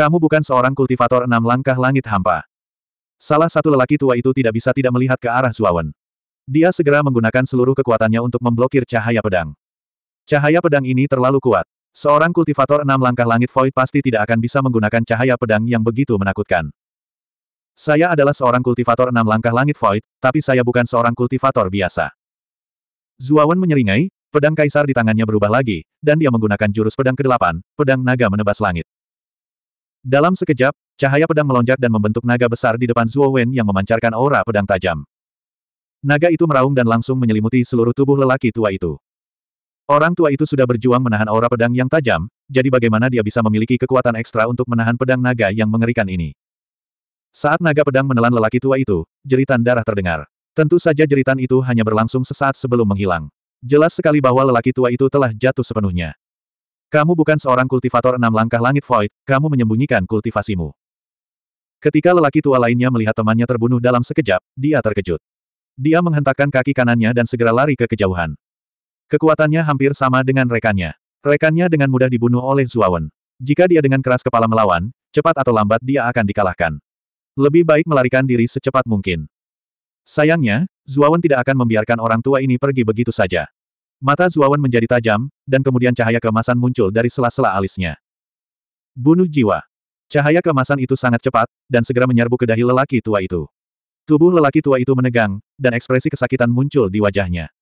Kamu bukan seorang kultivator enam langkah langit hampa. Salah satu lelaki tua itu tidak bisa tidak melihat ke arah Zuawan. Dia segera menggunakan seluruh kekuatannya untuk memblokir cahaya pedang. Cahaya pedang ini terlalu kuat. Seorang kultivator enam langkah langit void pasti tidak akan bisa menggunakan cahaya pedang yang begitu menakutkan. Saya adalah seorang kultivator enam langkah langit void, tapi saya bukan seorang kultivator biasa. Zuawan menyeringai, pedang kaisar di tangannya berubah lagi, dan dia menggunakan jurus pedang ke-8, pedang naga menebas langit. Dalam sekejap, cahaya pedang melonjak dan membentuk naga besar di depan Zuo Wen yang memancarkan aura pedang tajam. Naga itu meraung dan langsung menyelimuti seluruh tubuh lelaki tua itu. Orang tua itu sudah berjuang menahan aura pedang yang tajam, jadi bagaimana dia bisa memiliki kekuatan ekstra untuk menahan pedang naga yang mengerikan ini? Saat naga pedang menelan lelaki tua itu, jeritan darah terdengar. Tentu saja jeritan itu hanya berlangsung sesaat sebelum menghilang. Jelas sekali bahwa lelaki tua itu telah jatuh sepenuhnya. Kamu bukan seorang kultivator enam langkah langit void, kamu menyembunyikan kultivasimu. Ketika lelaki tua lainnya melihat temannya terbunuh dalam sekejap, dia terkejut. Dia menghentakkan kaki kanannya dan segera lari ke kejauhan. Kekuatannya hampir sama dengan rekannya. Rekannya dengan mudah dibunuh oleh Zuawan. Jika dia dengan keras kepala melawan, cepat atau lambat dia akan dikalahkan. Lebih baik melarikan diri secepat mungkin. Sayangnya, Zuawan tidak akan membiarkan orang tua ini pergi begitu saja. Mata Zuawan menjadi tajam, dan kemudian cahaya kemasan muncul dari sela-sela alisnya. Bunuh jiwa. Cahaya kemasan itu sangat cepat, dan segera menyerbu ke dahi lelaki tua itu. Tubuh lelaki tua itu menegang, dan ekspresi kesakitan muncul di wajahnya.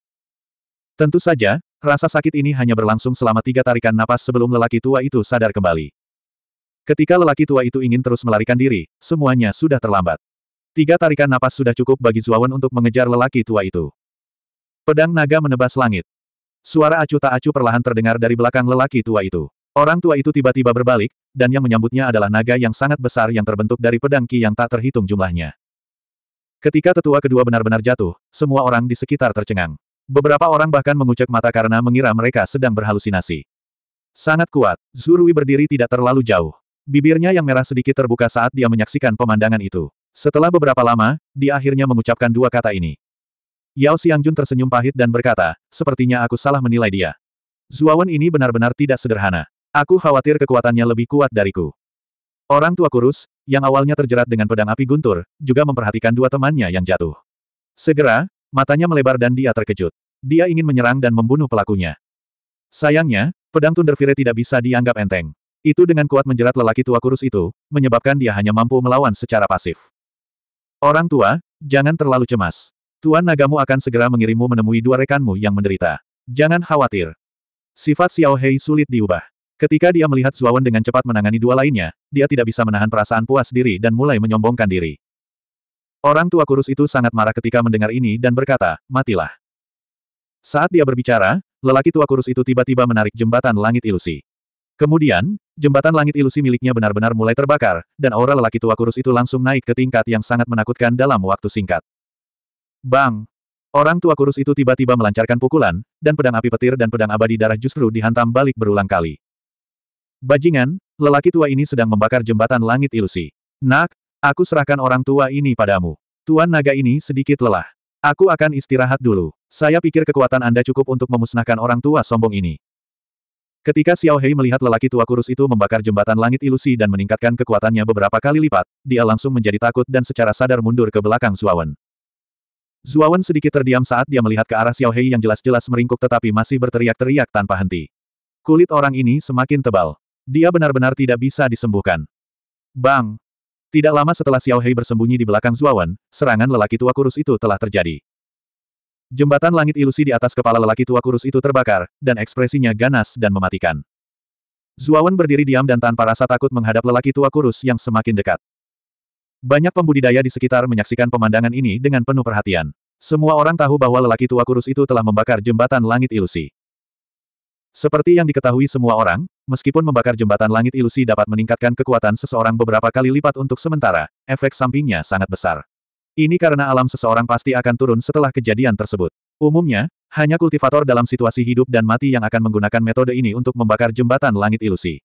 Tentu saja, rasa sakit ini hanya berlangsung selama tiga tarikan napas sebelum lelaki tua itu sadar kembali. Ketika lelaki tua itu ingin terus melarikan diri, semuanya sudah terlambat. Tiga tarikan napas sudah cukup bagi Zuawan untuk mengejar lelaki tua itu. Pedang naga menebas langit. Suara acu tak acu perlahan terdengar dari belakang lelaki tua itu. Orang tua itu tiba-tiba berbalik, dan yang menyambutnya adalah naga yang sangat besar yang terbentuk dari pedang ki yang tak terhitung jumlahnya. Ketika tetua kedua benar-benar jatuh, semua orang di sekitar tercengang. Beberapa orang bahkan mengucek mata karena mengira mereka sedang berhalusinasi. Sangat kuat, Zurui berdiri tidak terlalu jauh. Bibirnya yang merah sedikit terbuka saat dia menyaksikan pemandangan itu. Setelah beberapa lama, dia akhirnya mengucapkan dua kata ini. Yao Xiangjun tersenyum pahit dan berkata, sepertinya aku salah menilai dia. Zuawan ini benar-benar tidak sederhana. Aku khawatir kekuatannya lebih kuat dariku. Orang tua kurus, yang awalnya terjerat dengan pedang api guntur, juga memperhatikan dua temannya yang jatuh. Segera, matanya melebar dan dia terkejut. Dia ingin menyerang dan membunuh pelakunya. Sayangnya, pedang Thunderfire tidak bisa dianggap enteng. Itu dengan kuat menjerat lelaki tua kurus itu, menyebabkan dia hanya mampu melawan secara pasif. Orang tua, jangan terlalu cemas. Tuan Nagamu akan segera mengirimmu menemui dua rekanmu yang menderita. Jangan khawatir. Sifat Xiao Hei sulit diubah. Ketika dia melihat Zuawan dengan cepat menangani dua lainnya, dia tidak bisa menahan perasaan puas diri dan mulai menyombongkan diri. Orang tua kurus itu sangat marah ketika mendengar ini dan berkata, matilah. Saat dia berbicara, lelaki tua kurus itu tiba-tiba menarik jembatan langit ilusi. Kemudian, jembatan langit ilusi miliknya benar-benar mulai terbakar, dan aura lelaki tua kurus itu langsung naik ke tingkat yang sangat menakutkan dalam waktu singkat. Bang! Orang tua kurus itu tiba-tiba melancarkan pukulan, dan pedang api petir dan pedang abadi darah justru dihantam balik berulang kali. Bajingan, lelaki tua ini sedang membakar jembatan langit ilusi. Nak, aku serahkan orang tua ini padamu. Tuan naga ini sedikit lelah. Aku akan istirahat dulu. Saya pikir kekuatan Anda cukup untuk memusnahkan orang tua sombong ini. Ketika Xiao Hei melihat lelaki tua kurus itu membakar jembatan langit ilusi dan meningkatkan kekuatannya beberapa kali lipat, dia langsung menjadi takut dan secara sadar mundur ke belakang Suawen. Zuawan sedikit terdiam saat dia melihat ke arah Xiao Hei yang jelas-jelas meringkuk tetapi masih berteriak-teriak tanpa henti. Kulit orang ini semakin tebal. Dia benar-benar tidak bisa disembuhkan. Bang! Tidak lama setelah Xiao Hei bersembunyi di belakang Zuawan, serangan lelaki tua kurus itu telah terjadi. Jembatan langit ilusi di atas kepala lelaki tua kurus itu terbakar, dan ekspresinya ganas dan mematikan. Zuawan berdiri diam dan tanpa rasa takut menghadap lelaki tua kurus yang semakin dekat. Banyak pembudidaya di sekitar menyaksikan pemandangan ini dengan penuh perhatian. Semua orang tahu bahwa lelaki tua kurus itu telah membakar jembatan langit ilusi. Seperti yang diketahui semua orang, meskipun membakar jembatan langit ilusi dapat meningkatkan kekuatan seseorang beberapa kali lipat untuk sementara, efek sampingnya sangat besar. Ini karena alam seseorang pasti akan turun setelah kejadian tersebut. Umumnya, hanya kultivator dalam situasi hidup dan mati yang akan menggunakan metode ini untuk membakar jembatan langit ilusi.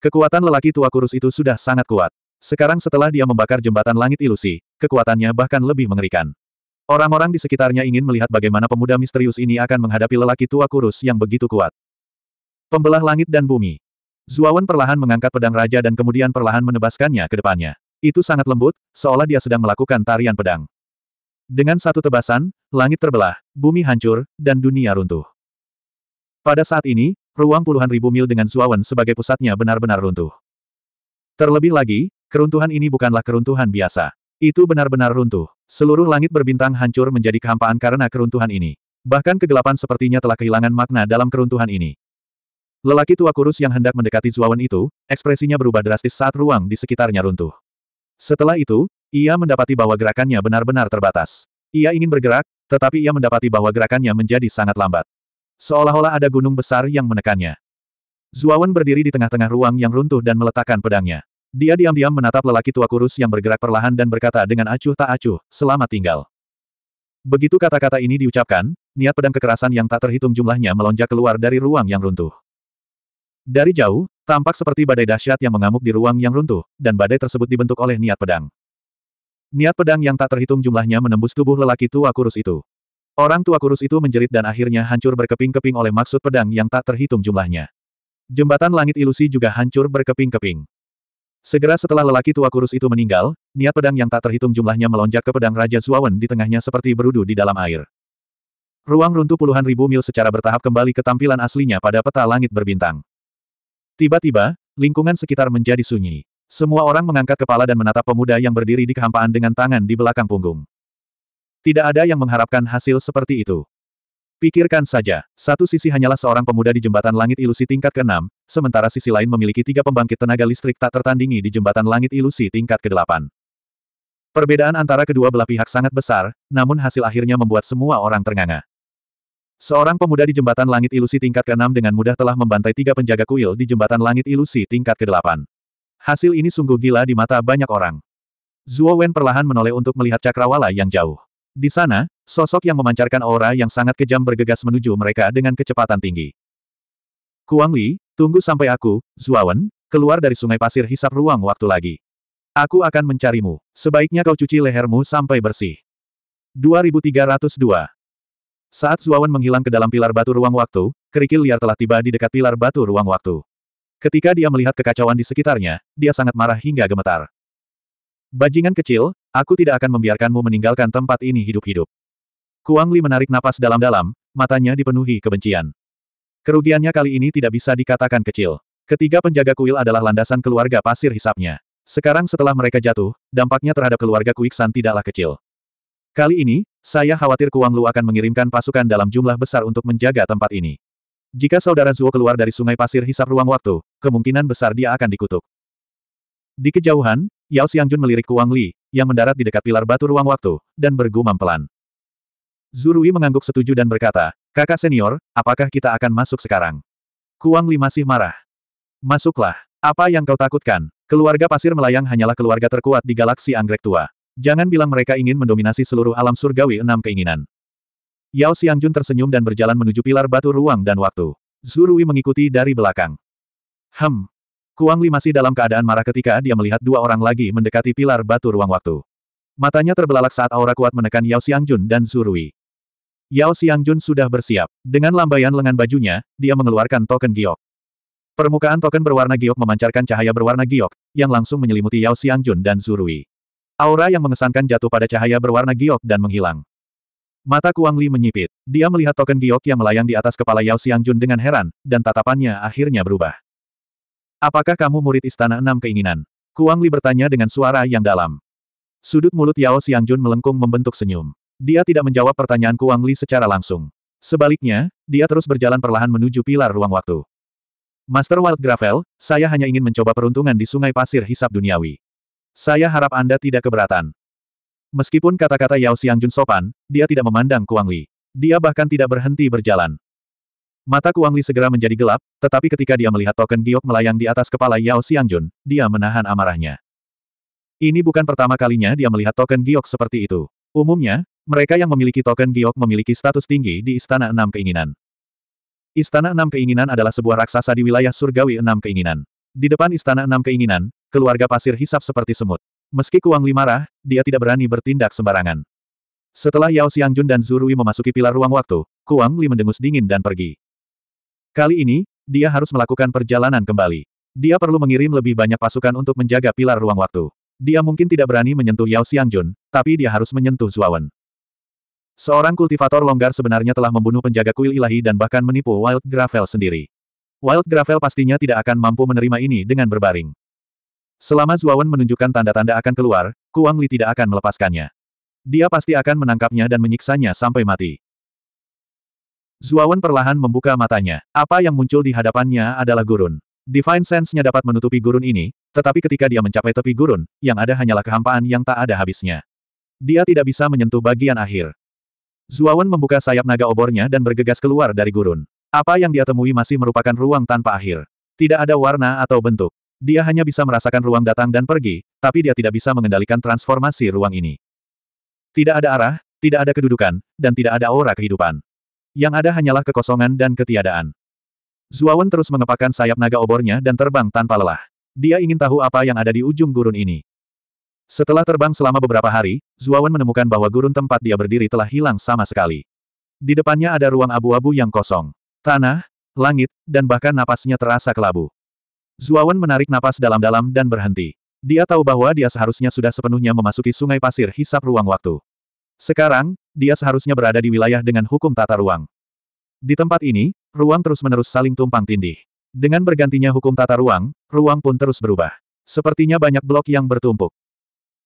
Kekuatan lelaki tua kurus itu sudah sangat kuat. Sekarang setelah dia membakar jembatan langit ilusi, kekuatannya bahkan lebih mengerikan. Orang-orang di sekitarnya ingin melihat bagaimana pemuda misterius ini akan menghadapi lelaki tua kurus yang begitu kuat. Pembelah langit dan bumi. Zuawan perlahan mengangkat pedang raja dan kemudian perlahan menebaskannya ke depannya. Itu sangat lembut, seolah dia sedang melakukan tarian pedang. Dengan satu tebasan, langit terbelah, bumi hancur, dan dunia runtuh. Pada saat ini, ruang puluhan ribu mil dengan Zuawan sebagai pusatnya benar-benar runtuh. Terlebih lagi, Keruntuhan ini bukanlah keruntuhan biasa. Itu benar-benar runtuh. Seluruh langit berbintang hancur menjadi kehampaan karena keruntuhan ini. Bahkan kegelapan sepertinya telah kehilangan makna dalam keruntuhan ini. Lelaki tua kurus yang hendak mendekati Zuawan itu, ekspresinya berubah drastis saat ruang di sekitarnya runtuh. Setelah itu, ia mendapati bahwa gerakannya benar-benar terbatas. Ia ingin bergerak, tetapi ia mendapati bahwa gerakannya menjadi sangat lambat. Seolah-olah ada gunung besar yang menekannya. Zuawan berdiri di tengah-tengah ruang yang runtuh dan meletakkan pedangnya. Dia diam-diam menatap lelaki tua kurus yang bergerak perlahan dan berkata dengan acuh tak acuh, selamat tinggal. Begitu kata-kata ini diucapkan, niat pedang kekerasan yang tak terhitung jumlahnya melonjak keluar dari ruang yang runtuh. Dari jauh, tampak seperti badai dahsyat yang mengamuk di ruang yang runtuh, dan badai tersebut dibentuk oleh niat pedang. Niat pedang yang tak terhitung jumlahnya menembus tubuh lelaki tua kurus itu. Orang tua kurus itu menjerit dan akhirnya hancur berkeping-keping oleh maksud pedang yang tak terhitung jumlahnya. Jembatan langit ilusi juga hancur berkeping-keping. Segera setelah lelaki tua kurus itu meninggal, niat pedang yang tak terhitung jumlahnya melonjak ke pedang Raja Zuawan di tengahnya seperti berudu di dalam air. Ruang runtuh puluhan ribu mil secara bertahap kembali ke tampilan aslinya pada peta langit berbintang. Tiba-tiba, lingkungan sekitar menjadi sunyi. Semua orang mengangkat kepala dan menatap pemuda yang berdiri di kehampaan dengan tangan di belakang punggung. Tidak ada yang mengharapkan hasil seperti itu. Pikirkan saja, satu sisi hanyalah seorang pemuda di jembatan langit ilusi tingkat ke-6, sementara sisi lain memiliki tiga pembangkit tenaga listrik tak tertandingi di jembatan langit ilusi tingkat ke-8. Perbedaan antara kedua belah pihak sangat besar, namun hasil akhirnya membuat semua orang ternganga. Seorang pemuda di jembatan langit ilusi tingkat ke-6 dengan mudah telah membantai tiga penjaga kuil di jembatan langit ilusi tingkat ke-8. Hasil ini sungguh gila di mata banyak orang. Zuo Wen perlahan menoleh untuk melihat cakrawala yang jauh. Di sana, sosok yang memancarkan aura yang sangat kejam bergegas menuju mereka dengan kecepatan tinggi. Kuang Li, tunggu sampai aku, Zuawan, keluar dari sungai pasir hisap ruang waktu lagi. Aku akan mencarimu. Sebaiknya kau cuci lehermu sampai bersih. 2302 Saat Zuawan menghilang ke dalam pilar batu ruang waktu, kerikil liar telah tiba di dekat pilar batu ruang waktu. Ketika dia melihat kekacauan di sekitarnya, dia sangat marah hingga gemetar. Bajingan kecil, Aku tidak akan membiarkanmu meninggalkan tempat ini hidup-hidup. Kuang Li menarik napas dalam-dalam, matanya dipenuhi kebencian. Kerugiannya kali ini tidak bisa dikatakan kecil. Ketiga penjaga kuil adalah landasan keluarga pasir hisapnya. Sekarang setelah mereka jatuh, dampaknya terhadap keluarga Kuiksan tidaklah kecil. Kali ini, saya khawatir Kuang Lu akan mengirimkan pasukan dalam jumlah besar untuk menjaga tempat ini. Jika saudara Zuo keluar dari sungai pasir hisap ruang waktu, kemungkinan besar dia akan dikutuk. Di kejauhan, Yao Xiangjun melirik Kuang Li, yang mendarat di dekat pilar batu ruang waktu, dan bergumam pelan. Zurui mengangguk setuju dan berkata, kakak senior, apakah kita akan masuk sekarang? Kuang Li masih marah. Masuklah. Apa yang kau takutkan? Keluarga pasir melayang hanyalah keluarga terkuat di galaksi anggrek tua. Jangan bilang mereka ingin mendominasi seluruh alam surgawi enam keinginan. Yao Xiangjun tersenyum dan berjalan menuju pilar batu ruang dan waktu. Zurui mengikuti dari belakang. Hem, Kuang Li masih dalam keadaan marah ketika dia melihat dua orang lagi mendekati pilar batu ruang waktu. Matanya terbelalak saat aura kuat menekan Yao Xiangjun dan Zurui. Yao Xiangjun sudah bersiap. Dengan lambaian lengan bajunya, dia mengeluarkan token giok. Permukaan token berwarna giok memancarkan cahaya berwarna giok, yang langsung menyelimuti Yao Xiangjun dan Zurui. Aura yang mengesankan jatuh pada cahaya berwarna giok dan menghilang. Mata Kuang Li menyipit. Dia melihat token giok yang melayang di atas kepala Yao Xiangjun dengan heran, dan tatapannya akhirnya berubah. Apakah kamu murid Istana Enam Keinginan? Kuang Li bertanya dengan suara yang dalam. Sudut mulut Yao Xiangjun melengkung membentuk senyum. Dia tidak menjawab pertanyaan Kuang Li secara langsung. Sebaliknya, dia terus berjalan perlahan menuju pilar ruang waktu. Master Wild Gravel, saya hanya ingin mencoba peruntungan di sungai pasir hisap duniawi. Saya harap Anda tidak keberatan. Meskipun kata-kata Yao Xiangjun sopan, dia tidak memandang Kuang Li. Dia bahkan tidak berhenti berjalan. Mata Kuang Li segera menjadi gelap, tetapi ketika dia melihat token giok melayang di atas kepala Yao Xiangjun, dia menahan amarahnya. Ini bukan pertama kalinya dia melihat token giok seperti itu. Umumnya, mereka yang memiliki token giok memiliki status tinggi di Istana Enam Keinginan. Istana Enam Keinginan adalah sebuah raksasa di wilayah surgawi Enam Keinginan. Di depan Istana Enam Keinginan, keluarga pasir hisap seperti semut. Meski Kuang Li marah, dia tidak berani bertindak sembarangan. Setelah Yao Xiangjun dan Zurui memasuki pilar ruang waktu, Kuang Li mendengus dingin dan pergi. Kali ini, dia harus melakukan perjalanan kembali. Dia perlu mengirim lebih banyak pasukan untuk menjaga pilar ruang waktu. Dia mungkin tidak berani menyentuh Yao Xiangjun, tapi dia harus menyentuh Zuawan. Seorang kultivator longgar sebenarnya telah membunuh penjaga kuil ilahi dan bahkan menipu Wild Gravel sendiri. Wild Gravel pastinya tidak akan mampu menerima ini dengan berbaring. Selama Zuawan menunjukkan tanda-tanda akan keluar, Kuang Li tidak akan melepaskannya. Dia pasti akan menangkapnya dan menyiksanya sampai mati. Zuawan perlahan membuka matanya. Apa yang muncul di hadapannya adalah gurun. Divine Sense-nya dapat menutupi gurun ini, tetapi ketika dia mencapai tepi gurun, yang ada hanyalah kehampaan yang tak ada habisnya. Dia tidak bisa menyentuh bagian akhir. Zuawan membuka sayap naga obornya dan bergegas keluar dari gurun. Apa yang dia temui masih merupakan ruang tanpa akhir. Tidak ada warna atau bentuk. Dia hanya bisa merasakan ruang datang dan pergi, tapi dia tidak bisa mengendalikan transformasi ruang ini. Tidak ada arah, tidak ada kedudukan, dan tidak ada aura kehidupan. Yang ada hanyalah kekosongan dan ketiadaan. Zuawan terus mengepakkan sayap naga obornya dan terbang tanpa lelah. Dia ingin tahu apa yang ada di ujung gurun ini. Setelah terbang selama beberapa hari, Zuawan menemukan bahwa gurun tempat dia berdiri telah hilang sama sekali. Di depannya ada ruang abu-abu yang kosong. Tanah, langit, dan bahkan napasnya terasa kelabu. Zuawan menarik napas dalam-dalam dan berhenti. Dia tahu bahwa dia seharusnya sudah sepenuhnya memasuki sungai pasir hisap ruang waktu. Sekarang, dia seharusnya berada di wilayah dengan hukum tata ruang. Di tempat ini, ruang terus-menerus saling tumpang tindih. Dengan bergantinya hukum tata ruang, ruang pun terus berubah. Sepertinya banyak blok yang bertumpuk.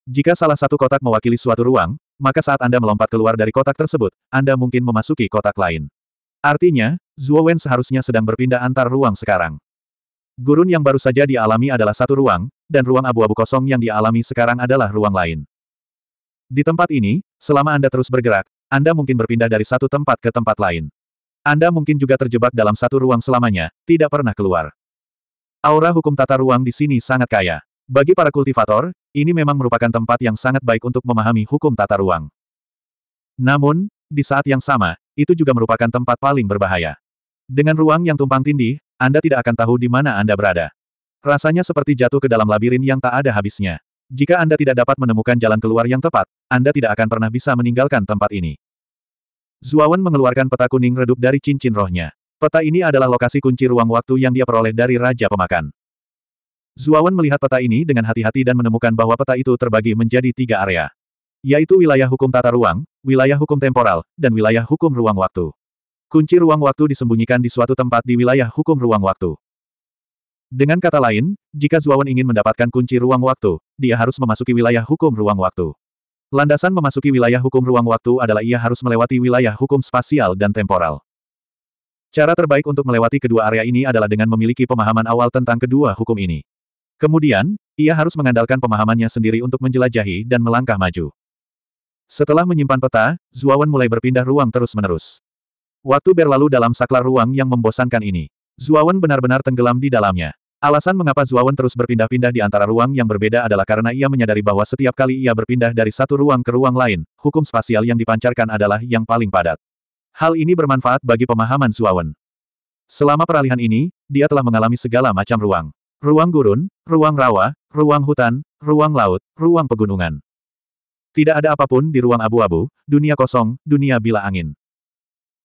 Jika salah satu kotak mewakili suatu ruang, maka saat Anda melompat keluar dari kotak tersebut, Anda mungkin memasuki kotak lain. Artinya, Zhuo Wen seharusnya sedang berpindah antar ruang sekarang. Gurun yang baru saja dialami adalah satu ruang, dan ruang abu-abu kosong yang dialami sekarang adalah ruang lain. Di tempat ini, selama Anda terus bergerak, Anda mungkin berpindah dari satu tempat ke tempat lain. Anda mungkin juga terjebak dalam satu ruang selamanya, tidak pernah keluar. Aura hukum tata ruang di sini sangat kaya. Bagi para kultivator, ini memang merupakan tempat yang sangat baik untuk memahami hukum tata ruang. Namun, di saat yang sama, itu juga merupakan tempat paling berbahaya. Dengan ruang yang tumpang tindih, Anda tidak akan tahu di mana Anda berada. Rasanya seperti jatuh ke dalam labirin yang tak ada habisnya. Jika Anda tidak dapat menemukan jalan keluar yang tepat, Anda tidak akan pernah bisa meninggalkan tempat ini. Zuawan mengeluarkan peta kuning redup dari cincin rohnya. Peta ini adalah lokasi kunci ruang waktu yang dia peroleh dari Raja Pemakan. Zuawan melihat peta ini dengan hati-hati dan menemukan bahwa peta itu terbagi menjadi tiga area. Yaitu wilayah hukum tata ruang, wilayah hukum temporal, dan wilayah hukum ruang waktu. Kunci ruang waktu disembunyikan di suatu tempat di wilayah hukum ruang waktu. Dengan kata lain, jika Zuawan ingin mendapatkan kunci ruang waktu, dia harus memasuki wilayah hukum ruang waktu. Landasan memasuki wilayah hukum ruang waktu adalah ia harus melewati wilayah hukum spasial dan temporal. Cara terbaik untuk melewati kedua area ini adalah dengan memiliki pemahaman awal tentang kedua hukum ini. Kemudian, ia harus mengandalkan pemahamannya sendiri untuk menjelajahi dan melangkah maju. Setelah menyimpan peta, Zuawan mulai berpindah ruang terus-menerus. Waktu berlalu dalam saklar ruang yang membosankan ini. Zuawan benar-benar tenggelam di dalamnya. Alasan mengapa Zuawan terus berpindah-pindah di antara ruang yang berbeda adalah karena ia menyadari bahwa setiap kali ia berpindah dari satu ruang ke ruang lain, hukum spasial yang dipancarkan adalah yang paling padat. Hal ini bermanfaat bagi pemahaman Zuawan. Selama peralihan ini, dia telah mengalami segala macam ruang. Ruang gurun, ruang rawa, ruang hutan, ruang laut, ruang pegunungan. Tidak ada apapun di ruang abu-abu, dunia kosong, dunia bila angin.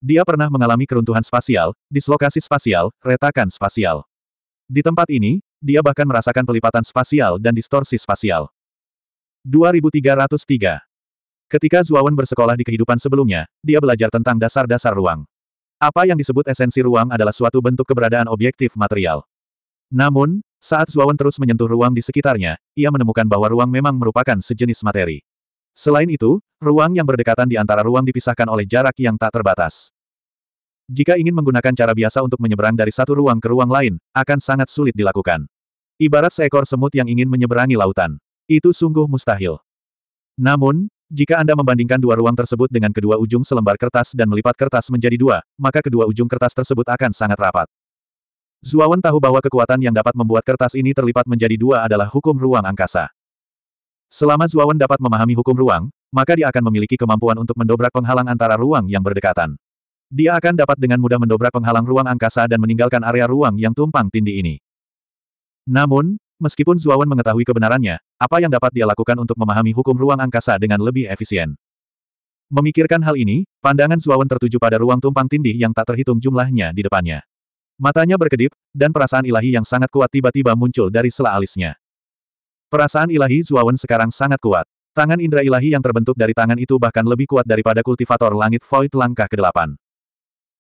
Dia pernah mengalami keruntuhan spasial, dislokasi spasial, retakan spasial. Di tempat ini, dia bahkan merasakan pelipatan spasial dan distorsi spasial. 2303 Ketika Zuawan bersekolah di kehidupan sebelumnya, dia belajar tentang dasar-dasar ruang. Apa yang disebut esensi ruang adalah suatu bentuk keberadaan objektif material. Namun, saat Zuawan terus menyentuh ruang di sekitarnya, ia menemukan bahwa ruang memang merupakan sejenis materi. Selain itu, ruang yang berdekatan di antara ruang dipisahkan oleh jarak yang tak terbatas. Jika ingin menggunakan cara biasa untuk menyeberang dari satu ruang ke ruang lain, akan sangat sulit dilakukan. Ibarat seekor semut yang ingin menyeberangi lautan. Itu sungguh mustahil. Namun, jika Anda membandingkan dua ruang tersebut dengan kedua ujung selembar kertas dan melipat kertas menjadi dua, maka kedua ujung kertas tersebut akan sangat rapat. Zuawan tahu bahwa kekuatan yang dapat membuat kertas ini terlipat menjadi dua adalah hukum ruang angkasa. Selama Zuawan dapat memahami hukum ruang, maka dia akan memiliki kemampuan untuk mendobrak penghalang antara ruang yang berdekatan. Dia akan dapat dengan mudah mendobrak penghalang ruang angkasa dan meninggalkan area ruang yang tumpang tindih ini. Namun, meskipun Zuawan mengetahui kebenarannya, apa yang dapat dia lakukan untuk memahami hukum ruang angkasa dengan lebih efisien? Memikirkan hal ini, pandangan Zuawan tertuju pada ruang tumpang tindih yang tak terhitung jumlahnya di depannya. Matanya berkedip, dan perasaan ilahi yang sangat kuat tiba-tiba muncul dari sela alisnya. Perasaan ilahi Zuawan sekarang sangat kuat. Tangan indera ilahi yang terbentuk dari tangan itu bahkan lebih kuat daripada kultivator langit Void langkah ke-8.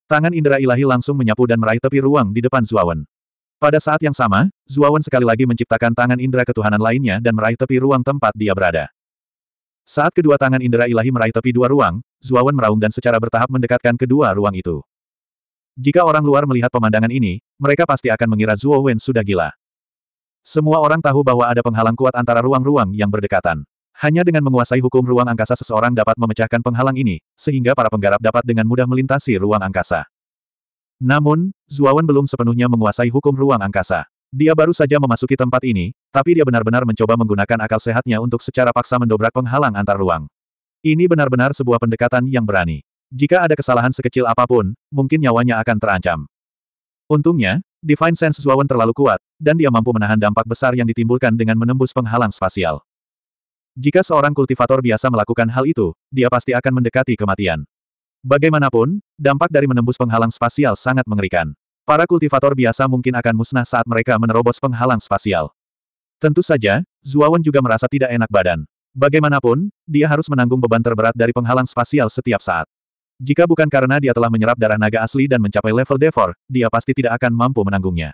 Tangan indera ilahi langsung menyapu dan meraih tepi ruang di depan Zuawan. Pada saat yang sama, Zuawan sekali lagi menciptakan tangan indera ketuhanan lainnya dan meraih tepi ruang tempat dia berada. Saat kedua tangan indera ilahi meraih tepi dua ruang, Zuawan meraung dan secara bertahap mendekatkan kedua ruang itu. Jika orang luar melihat pemandangan ini, mereka pasti akan mengira Zuo Wen sudah gila. Semua orang tahu bahwa ada penghalang kuat antara ruang-ruang yang berdekatan. Hanya dengan menguasai hukum ruang angkasa seseorang dapat memecahkan penghalang ini, sehingga para penggarap dapat dengan mudah melintasi ruang angkasa. Namun, Zuawan belum sepenuhnya menguasai hukum ruang angkasa. Dia baru saja memasuki tempat ini, tapi dia benar-benar mencoba menggunakan akal sehatnya untuk secara paksa mendobrak penghalang antar ruang. Ini benar-benar sebuah pendekatan yang berani. Jika ada kesalahan sekecil apapun, mungkin nyawanya akan terancam. Untungnya, Divine Sense Zuawan terlalu kuat, dan dia mampu menahan dampak besar yang ditimbulkan dengan menembus penghalang spasial. Jika seorang kultivator biasa melakukan hal itu, dia pasti akan mendekati kematian. Bagaimanapun, dampak dari menembus penghalang spasial sangat mengerikan. Para kultivator biasa mungkin akan musnah saat mereka menerobos penghalang spasial. Tentu saja, Zuawan juga merasa tidak enak badan. Bagaimanapun, dia harus menanggung beban terberat dari penghalang spasial setiap saat. Jika bukan karena dia telah menyerap darah naga asli dan mencapai level Devor, dia pasti tidak akan mampu menanggungnya.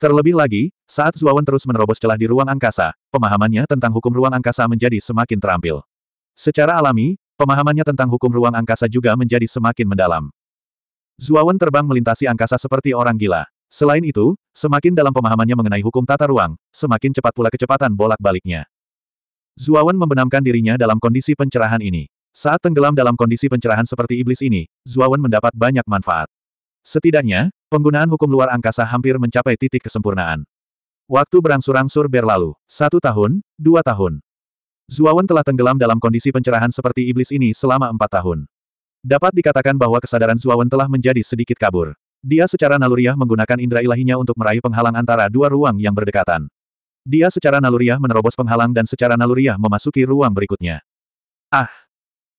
Terlebih lagi, saat Zuawan terus menerobos celah di ruang angkasa, pemahamannya tentang hukum ruang angkasa menjadi semakin terampil. Secara alami, pemahamannya tentang hukum ruang angkasa juga menjadi semakin mendalam. Zuawan terbang melintasi angkasa seperti orang gila. Selain itu, semakin dalam pemahamannya mengenai hukum tata ruang, semakin cepat pula kecepatan bolak-baliknya. Zuawan membenamkan dirinya dalam kondisi pencerahan ini. Saat tenggelam dalam kondisi pencerahan seperti iblis ini, Zuawan mendapat banyak manfaat. Setidaknya, penggunaan hukum luar angkasa hampir mencapai titik kesempurnaan. Waktu berangsur-angsur berlalu. Satu tahun, dua tahun. Zuawan telah tenggelam dalam kondisi pencerahan seperti iblis ini selama empat tahun. Dapat dikatakan bahwa kesadaran Zuawan telah menjadi sedikit kabur. Dia secara naluriah menggunakan indera ilahinya untuk meraih penghalang antara dua ruang yang berdekatan. Dia secara naluriah menerobos penghalang dan secara naluriah memasuki ruang berikutnya. Ah!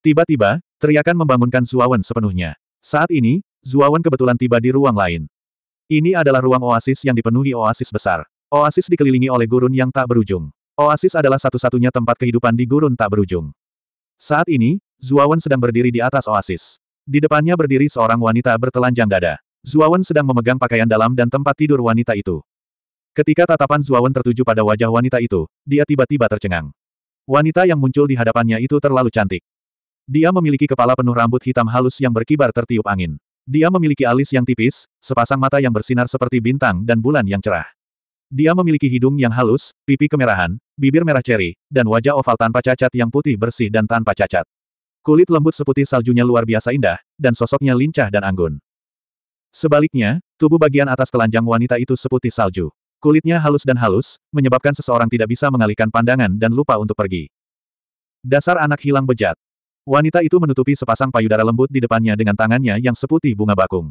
Tiba-tiba, teriakan membangunkan Zuawan sepenuhnya. Saat ini, Zuawan kebetulan tiba di ruang lain. Ini adalah ruang oasis yang dipenuhi oasis besar. Oasis dikelilingi oleh gurun yang tak berujung. Oasis adalah satu-satunya tempat kehidupan di gurun tak berujung. Saat ini, Zuawan sedang berdiri di atas oasis. Di depannya berdiri seorang wanita bertelanjang dada. Zuawan sedang memegang pakaian dalam dan tempat tidur wanita itu. Ketika tatapan Zuawan tertuju pada wajah wanita itu, dia tiba-tiba tercengang. Wanita yang muncul di hadapannya itu terlalu cantik. Dia memiliki kepala penuh rambut hitam halus yang berkibar tertiup angin. Dia memiliki alis yang tipis, sepasang mata yang bersinar seperti bintang dan bulan yang cerah. Dia memiliki hidung yang halus, pipi kemerahan, bibir merah ceri, dan wajah oval tanpa cacat yang putih bersih dan tanpa cacat. Kulit lembut seputih saljunya luar biasa indah, dan sosoknya lincah dan anggun. Sebaliknya, tubuh bagian atas telanjang wanita itu seputih salju. Kulitnya halus dan halus, menyebabkan seseorang tidak bisa mengalihkan pandangan dan lupa untuk pergi. Dasar anak hilang bejat. Wanita itu menutupi sepasang payudara lembut di depannya dengan tangannya yang seputih bunga bakung.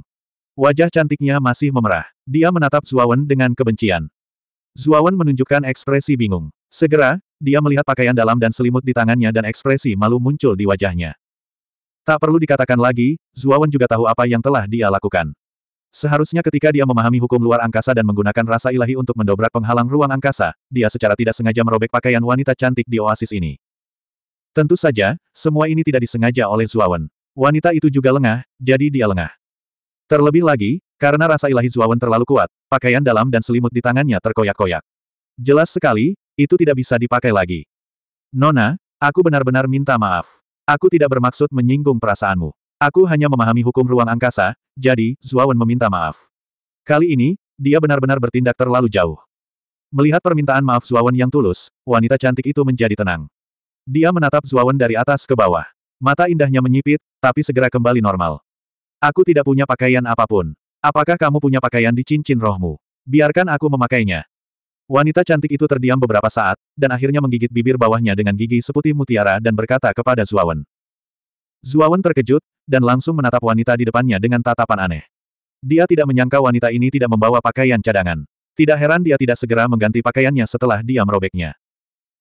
Wajah cantiknya masih memerah. Dia menatap Zuawan dengan kebencian. Zuawan menunjukkan ekspresi bingung. Segera, dia melihat pakaian dalam dan selimut di tangannya dan ekspresi malu muncul di wajahnya. Tak perlu dikatakan lagi, Zuawan juga tahu apa yang telah dia lakukan. Seharusnya ketika dia memahami hukum luar angkasa dan menggunakan rasa ilahi untuk mendobrak penghalang ruang angkasa, dia secara tidak sengaja merobek pakaian wanita cantik di oasis ini. Tentu saja, semua ini tidak disengaja oleh Zuawan. Wanita itu juga lengah, jadi dia lengah. Terlebih lagi, karena rasa ilahi Zuawan terlalu kuat, pakaian dalam dan selimut di tangannya terkoyak-koyak. Jelas sekali, itu tidak bisa dipakai lagi. Nona, aku benar-benar minta maaf. Aku tidak bermaksud menyinggung perasaanmu. Aku hanya memahami hukum ruang angkasa, jadi, Zuawan meminta maaf. Kali ini, dia benar-benar bertindak terlalu jauh. Melihat permintaan maaf Zuawan yang tulus, wanita cantik itu menjadi tenang. Dia menatap Zuawan dari atas ke bawah. Mata indahnya menyipit, tapi segera kembali normal. Aku tidak punya pakaian apapun. Apakah kamu punya pakaian di cincin rohmu? Biarkan aku memakainya. Wanita cantik itu terdiam beberapa saat, dan akhirnya menggigit bibir bawahnya dengan gigi seputih mutiara dan berkata kepada Zuawan. Zuawan terkejut, dan langsung menatap wanita di depannya dengan tatapan aneh. Dia tidak menyangka wanita ini tidak membawa pakaian cadangan. Tidak heran dia tidak segera mengganti pakaiannya setelah dia merobeknya.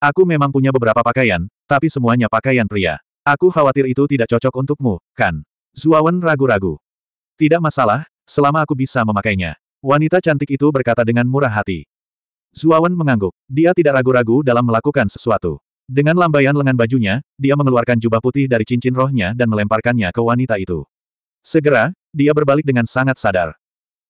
Aku memang punya beberapa pakaian, tapi semuanya pakaian pria. Aku khawatir itu tidak cocok untukmu, kan? Zuawan ragu-ragu. Tidak masalah, selama aku bisa memakainya. Wanita cantik itu berkata dengan murah hati. Zuawan mengangguk. Dia tidak ragu-ragu dalam melakukan sesuatu. Dengan lambaian lengan bajunya, dia mengeluarkan jubah putih dari cincin rohnya dan melemparkannya ke wanita itu. Segera, dia berbalik dengan sangat sadar.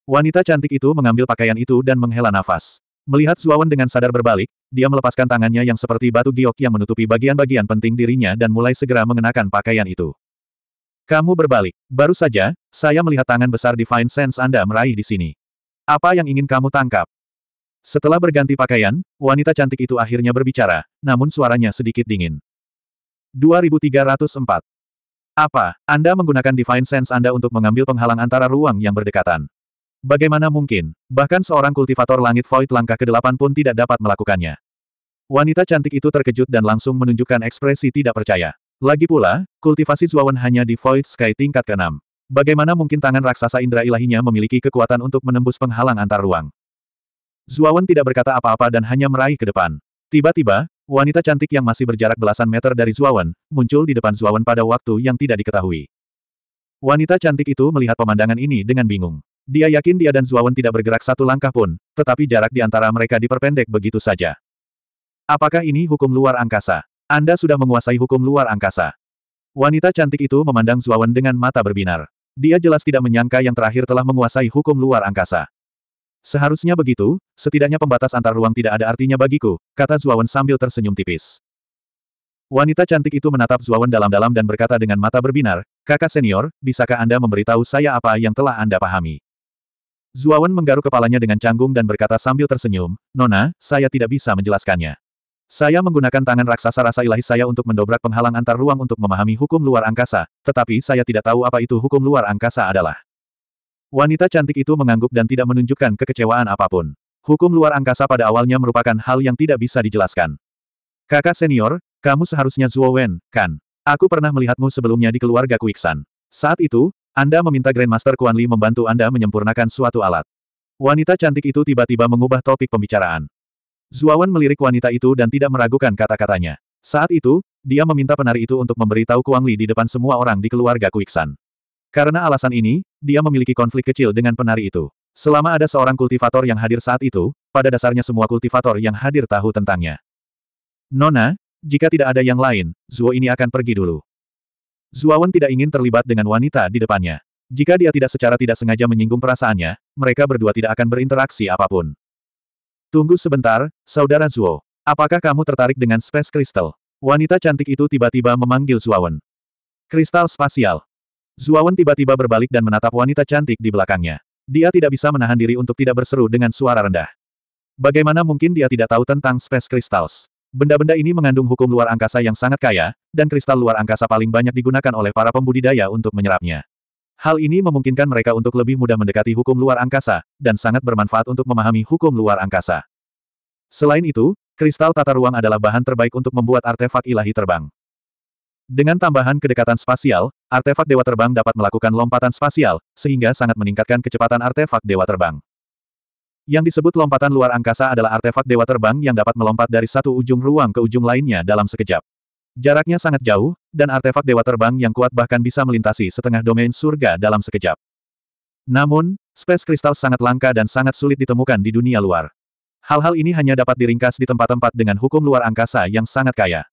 Wanita cantik itu mengambil pakaian itu dan menghela nafas. Melihat Zuawan dengan sadar berbalik, dia melepaskan tangannya yang seperti batu giok yang menutupi bagian-bagian penting dirinya dan mulai segera mengenakan pakaian itu. Kamu berbalik. Baru saja, saya melihat tangan besar Divine Sense Anda meraih di sini. Apa yang ingin kamu tangkap? Setelah berganti pakaian, wanita cantik itu akhirnya berbicara, namun suaranya sedikit dingin. 2304. Apa, Anda menggunakan Divine Sense Anda untuk mengambil penghalang antara ruang yang berdekatan? Bagaimana mungkin, bahkan seorang kultivator langit void langkah ke-8 pun tidak dapat melakukannya. Wanita cantik itu terkejut dan langsung menunjukkan ekspresi tidak percaya. Lagi pula, kultivasi Zuawan hanya di Void Sky tingkat ke-6. Bagaimana mungkin tangan raksasa indera ilahinya memiliki kekuatan untuk menembus penghalang antar ruang? Zuawan tidak berkata apa-apa dan hanya meraih ke depan. Tiba-tiba, wanita cantik yang masih berjarak belasan meter dari Zuawan, muncul di depan Zuawan pada waktu yang tidak diketahui. Wanita cantik itu melihat pemandangan ini dengan bingung. Dia yakin dia dan Zuawan tidak bergerak satu langkah pun, tetapi jarak di antara mereka diperpendek begitu saja. Apakah ini hukum luar angkasa? Anda sudah menguasai hukum luar angkasa. Wanita cantik itu memandang Zuawan dengan mata berbinar. Dia jelas tidak menyangka yang terakhir telah menguasai hukum luar angkasa. Seharusnya begitu, setidaknya pembatas antar ruang tidak ada artinya bagiku, kata Zuawan sambil tersenyum tipis. Wanita cantik itu menatap Zuawan dalam-dalam dan berkata dengan mata berbinar, kakak senior, bisakah Anda memberitahu saya apa yang telah Anda pahami? Zuawan menggaruk kepalanya dengan canggung dan berkata sambil tersenyum, Nona, saya tidak bisa menjelaskannya. Saya menggunakan tangan raksasa rasa ilahi saya untuk mendobrak penghalang antar ruang untuk memahami hukum luar angkasa, tetapi saya tidak tahu apa itu hukum luar angkasa adalah. Wanita cantik itu mengangguk dan tidak menunjukkan kekecewaan apapun. Hukum luar angkasa pada awalnya merupakan hal yang tidak bisa dijelaskan. Kakak senior, kamu seharusnya Zuo Wen, kan? Aku pernah melihatmu sebelumnya di keluarga Kuiksan. Saat itu, anda meminta Grandmaster Kuan Li membantu Anda menyempurnakan suatu alat. Wanita cantik itu tiba-tiba mengubah topik pembicaraan. Zuawan melirik wanita itu dan tidak meragukan kata-katanya. Saat itu, dia meminta penari itu untuk memberitahu Kuang Li di depan semua orang di keluarga Kuiksan. Karena alasan ini, dia memiliki konflik kecil dengan penari itu. Selama ada seorang kultivator yang hadir saat itu, pada dasarnya semua kultivator yang hadir tahu tentangnya. Nona, jika tidak ada yang lain, Zuo ini akan pergi dulu. Zuawan tidak ingin terlibat dengan wanita di depannya. Jika dia tidak secara tidak sengaja menyinggung perasaannya, mereka berdua tidak akan berinteraksi apapun. Tunggu sebentar, Saudara Zuo. Apakah kamu tertarik dengan Space Crystal? Wanita cantik itu tiba-tiba memanggil Zuawan. Kristal spasial. Zuawan tiba-tiba berbalik dan menatap wanita cantik di belakangnya. Dia tidak bisa menahan diri untuk tidak berseru dengan suara rendah. Bagaimana mungkin dia tidak tahu tentang Space Crystals? Benda-benda ini mengandung hukum luar angkasa yang sangat kaya, dan kristal luar angkasa paling banyak digunakan oleh para pembudidaya untuk menyerapnya. Hal ini memungkinkan mereka untuk lebih mudah mendekati hukum luar angkasa, dan sangat bermanfaat untuk memahami hukum luar angkasa. Selain itu, kristal tata ruang adalah bahan terbaik untuk membuat artefak ilahi terbang. Dengan tambahan kedekatan spasial, artefak dewa terbang dapat melakukan lompatan spasial, sehingga sangat meningkatkan kecepatan artefak dewa terbang. Yang disebut lompatan luar angkasa adalah artefak dewa terbang yang dapat melompat dari satu ujung ruang ke ujung lainnya dalam sekejap. Jaraknya sangat jauh, dan artefak dewa terbang yang kuat bahkan bisa melintasi setengah domain surga dalam sekejap. Namun, space kristal sangat langka dan sangat sulit ditemukan di dunia luar. Hal-hal ini hanya dapat diringkas di tempat-tempat dengan hukum luar angkasa yang sangat kaya.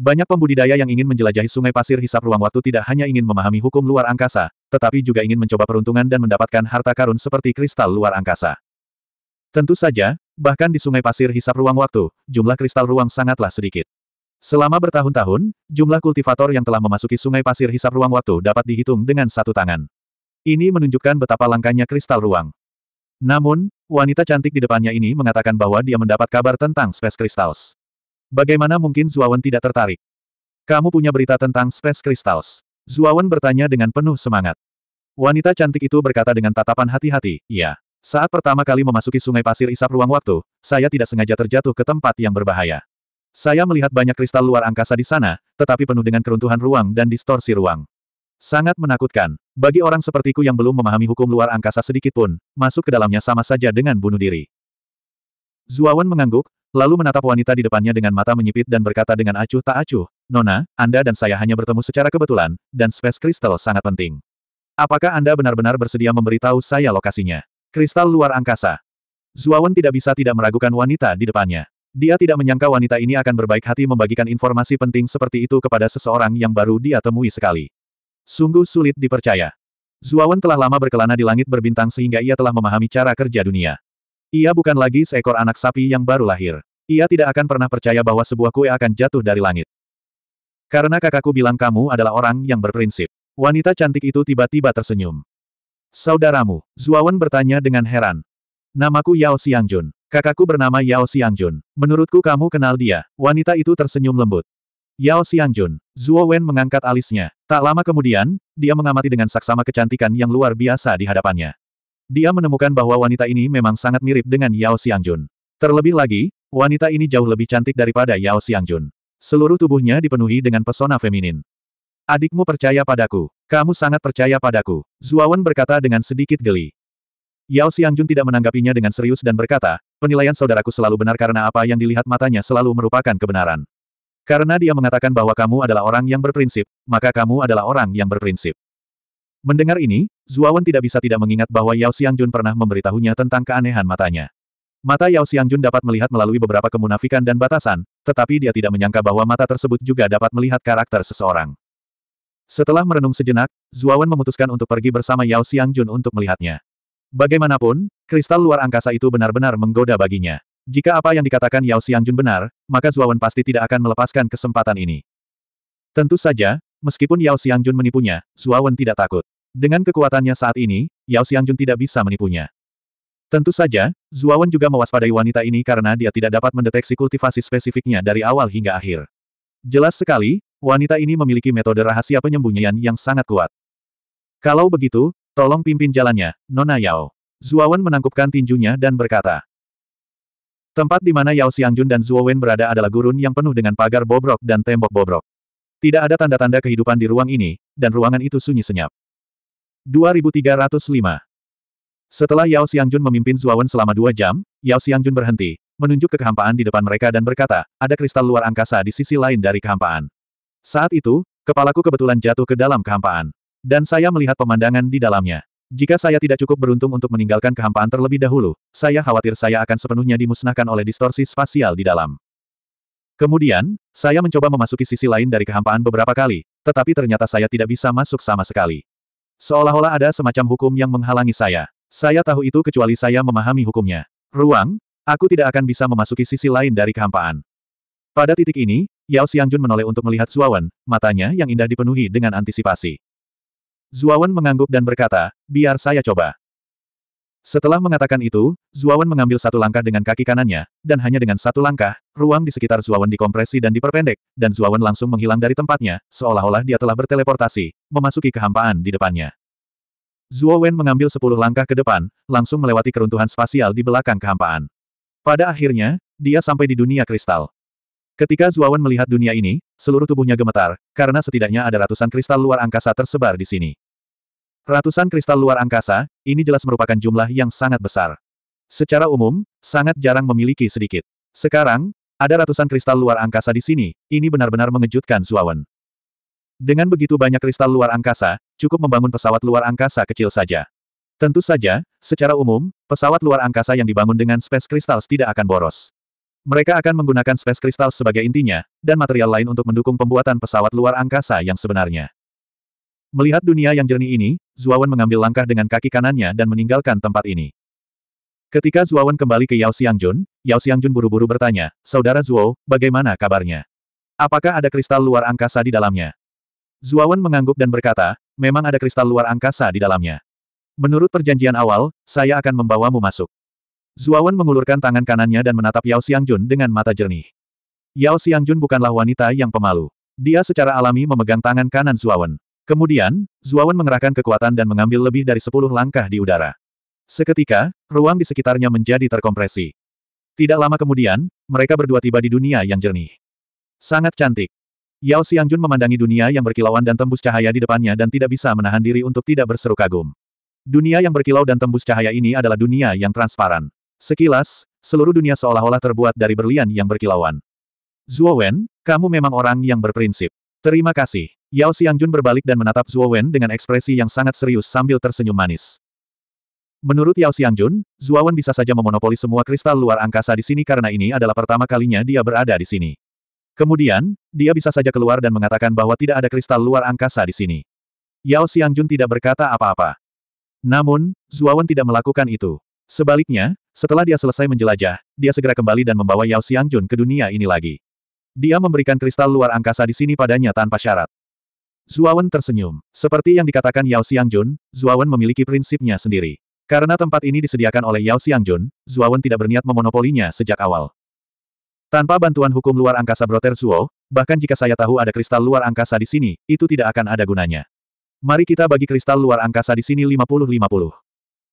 Banyak pembudidaya yang ingin menjelajahi sungai pasir hisap ruang waktu tidak hanya ingin memahami hukum luar angkasa, tetapi juga ingin mencoba peruntungan dan mendapatkan harta karun seperti kristal luar angkasa. Tentu saja, bahkan di sungai pasir hisap ruang waktu, jumlah kristal ruang sangatlah sedikit. Selama bertahun-tahun, jumlah kultivator yang telah memasuki sungai pasir hisap ruang waktu dapat dihitung dengan satu tangan. Ini menunjukkan betapa langkanya kristal ruang. Namun, wanita cantik di depannya ini mengatakan bahwa dia mendapat kabar tentang Space Crystals. Bagaimana mungkin Zuawan tidak tertarik? Kamu punya berita tentang Space Crystals? Zuawan bertanya dengan penuh semangat. Wanita cantik itu berkata dengan tatapan hati-hati, "Ya. Saat pertama kali memasuki sungai pasir isap ruang waktu, saya tidak sengaja terjatuh ke tempat yang berbahaya. Saya melihat banyak kristal luar angkasa di sana, tetapi penuh dengan keruntuhan ruang dan distorsi ruang. Sangat menakutkan. Bagi orang sepertiku yang belum memahami hukum luar angkasa sedikit pun, masuk ke dalamnya sama saja dengan bunuh diri. Zuawan mengangguk, Lalu menatap wanita di depannya dengan mata menyipit dan berkata dengan acuh tak acuh, Nona, Anda dan saya hanya bertemu secara kebetulan, dan space Crystal sangat penting. Apakah Anda benar-benar bersedia memberitahu saya lokasinya? Kristal luar angkasa. Zuawan tidak bisa tidak meragukan wanita di depannya. Dia tidak menyangka wanita ini akan berbaik hati membagikan informasi penting seperti itu kepada seseorang yang baru dia temui sekali. Sungguh sulit dipercaya. Zuawan telah lama berkelana di langit berbintang sehingga ia telah memahami cara kerja dunia. Ia bukan lagi seekor anak sapi yang baru lahir. Ia tidak akan pernah percaya bahwa sebuah kue akan jatuh dari langit. Karena kakakku bilang kamu adalah orang yang berprinsip. Wanita cantik itu tiba-tiba tersenyum. Saudaramu, Zuawan bertanya dengan heran. Namaku Yao Xiangjun. Kakakku bernama Yao Xiangjun. Menurutku kamu kenal dia. Wanita itu tersenyum lembut. Yao Xiangjun, Zuo Wen mengangkat alisnya. Tak lama kemudian, dia mengamati dengan saksama kecantikan yang luar biasa di hadapannya. Dia menemukan bahwa wanita ini memang sangat mirip dengan Yao Xiangjun. Terlebih lagi, wanita ini jauh lebih cantik daripada Yao Xiangjun. Seluruh tubuhnya dipenuhi dengan pesona feminin. Adikmu percaya padaku. Kamu sangat percaya padaku. Zuawan berkata dengan sedikit geli. Yao Xiangjun tidak menanggapinya dengan serius dan berkata, penilaian saudaraku selalu benar karena apa yang dilihat matanya selalu merupakan kebenaran. Karena dia mengatakan bahwa kamu adalah orang yang berprinsip, maka kamu adalah orang yang berprinsip. Mendengar ini, Zuawan tidak bisa tidak mengingat bahwa Yao Xiangjun pernah memberitahunya tentang keanehan matanya. Mata Yao Xiangjun dapat melihat melalui beberapa kemunafikan dan batasan, tetapi dia tidak menyangka bahwa mata tersebut juga dapat melihat karakter seseorang. Setelah merenung sejenak, Zuawan memutuskan untuk pergi bersama Yao Xiangjun untuk melihatnya. Bagaimanapun, kristal luar angkasa itu benar-benar menggoda baginya. Jika apa yang dikatakan Yao Xiangjun benar, maka Zuawan pasti tidak akan melepaskan kesempatan ini. Tentu saja, meskipun Yao Xiangjun menipunya, Zuawan tidak takut. Dengan kekuatannya saat ini, Yao Xiangjun tidak bisa menipunya. Tentu saja, Zuawan juga mewaspadai wanita ini karena dia tidak dapat mendeteksi kultivasi spesifiknya dari awal hingga akhir. Jelas sekali, wanita ini memiliki metode rahasia penyembunyian yang sangat kuat. Kalau begitu, tolong pimpin jalannya, Nona Yao. Zuawan menangkupkan tinjunya dan berkata. Tempat di mana Yao Xiangjun dan Zuowen berada adalah gurun yang penuh dengan pagar bobrok dan tembok bobrok. Tidak ada tanda-tanda kehidupan di ruang ini, dan ruangan itu sunyi senyap. 2305. Setelah Yao Xiangjun memimpin Zuawan selama dua jam, Yao Xiangjun berhenti, menunjuk ke kehampaan di depan mereka dan berkata, ada kristal luar angkasa di sisi lain dari kehampaan. Saat itu, kepalaku kebetulan jatuh ke dalam kehampaan. Dan saya melihat pemandangan di dalamnya. Jika saya tidak cukup beruntung untuk meninggalkan kehampaan terlebih dahulu, saya khawatir saya akan sepenuhnya dimusnahkan oleh distorsi spasial di dalam. Kemudian, saya mencoba memasuki sisi lain dari kehampaan beberapa kali, tetapi ternyata saya tidak bisa masuk sama sekali. Seolah-olah ada semacam hukum yang menghalangi saya. Saya tahu itu kecuali saya memahami hukumnya. Ruang, aku tidak akan bisa memasuki sisi lain dari kehampaan. Pada titik ini, Yao Xiangjun menoleh untuk melihat Zuawan, matanya yang indah dipenuhi dengan antisipasi. Zuawan mengangguk dan berkata, biar saya coba. Setelah mengatakan itu, Zuawan mengambil satu langkah dengan kaki kanannya, dan hanya dengan satu langkah, ruang di sekitar Zuawan dikompresi dan diperpendek, dan Zuawan langsung menghilang dari tempatnya, seolah-olah dia telah berteleportasi, memasuki kehampaan di depannya. Zuawan mengambil sepuluh langkah ke depan, langsung melewati keruntuhan spasial di belakang kehampaan. Pada akhirnya, dia sampai di dunia kristal. Ketika Zuawan melihat dunia ini, seluruh tubuhnya gemetar, karena setidaknya ada ratusan kristal luar angkasa tersebar di sini. Ratusan kristal luar angkasa, ini jelas merupakan jumlah yang sangat besar. Secara umum, sangat jarang memiliki sedikit. Sekarang, ada ratusan kristal luar angkasa di sini, ini benar-benar mengejutkan Zuawan. Dengan begitu banyak kristal luar angkasa, cukup membangun pesawat luar angkasa kecil saja. Tentu saja, secara umum, pesawat luar angkasa yang dibangun dengan space kristal tidak akan boros. Mereka akan menggunakan space kristal sebagai intinya, dan material lain untuk mendukung pembuatan pesawat luar angkasa yang sebenarnya. Melihat dunia yang jernih ini, Zuawan mengambil langkah dengan kaki kanannya dan meninggalkan tempat ini. Ketika Zuawan kembali ke Yao Xiangjun, Yao Xiangjun buru-buru bertanya, Saudara Zuo, bagaimana kabarnya? Apakah ada kristal luar angkasa di dalamnya? Zuawan mengangguk dan berkata, memang ada kristal luar angkasa di dalamnya. Menurut perjanjian awal, saya akan membawamu masuk. Zuawan mengulurkan tangan kanannya dan menatap Yao Xiangjun dengan mata jernih. Yao Xiangjun bukanlah wanita yang pemalu. Dia secara alami memegang tangan kanan Zuawan. Kemudian, Zuawan mengerahkan kekuatan dan mengambil lebih dari sepuluh langkah di udara. Seketika, ruang di sekitarnya menjadi terkompresi. Tidak lama kemudian, mereka berdua tiba di dunia yang jernih. Sangat cantik. Yao Xiangjun memandangi dunia yang berkilauan dan tembus cahaya di depannya dan tidak bisa menahan diri untuk tidak berseru kagum. Dunia yang berkilau dan tembus cahaya ini adalah dunia yang transparan. Sekilas, seluruh dunia seolah-olah terbuat dari berlian yang berkilauan. Zuo Wen, kamu memang orang yang berprinsip. Terima kasih. Yao Xiangjun berbalik dan menatap Zhuo Wen dengan ekspresi yang sangat serius sambil tersenyum manis. Menurut Yao Xiangjun, Zhuo Wen bisa saja memonopoli semua kristal luar angkasa di sini karena ini adalah pertama kalinya dia berada di sini. Kemudian, dia bisa saja keluar dan mengatakan bahwa tidak ada kristal luar angkasa di sini. Yao Xiangjun tidak berkata apa-apa. Namun, Zhuo Wen tidak melakukan itu. Sebaliknya, setelah dia selesai menjelajah, dia segera kembali dan membawa Yao Xiangjun ke dunia ini lagi. Dia memberikan kristal luar angkasa di sini padanya tanpa syarat. Zuawan tersenyum. Seperti yang dikatakan Yao Xiangjun, Zuawan memiliki prinsipnya sendiri. Karena tempat ini disediakan oleh Yao Xiangjun, Zuawan tidak berniat memonopolinya sejak awal. Tanpa bantuan hukum luar angkasa Broter Zuo, bahkan jika saya tahu ada kristal luar angkasa di sini, itu tidak akan ada gunanya. Mari kita bagi kristal luar angkasa di sini 50-50.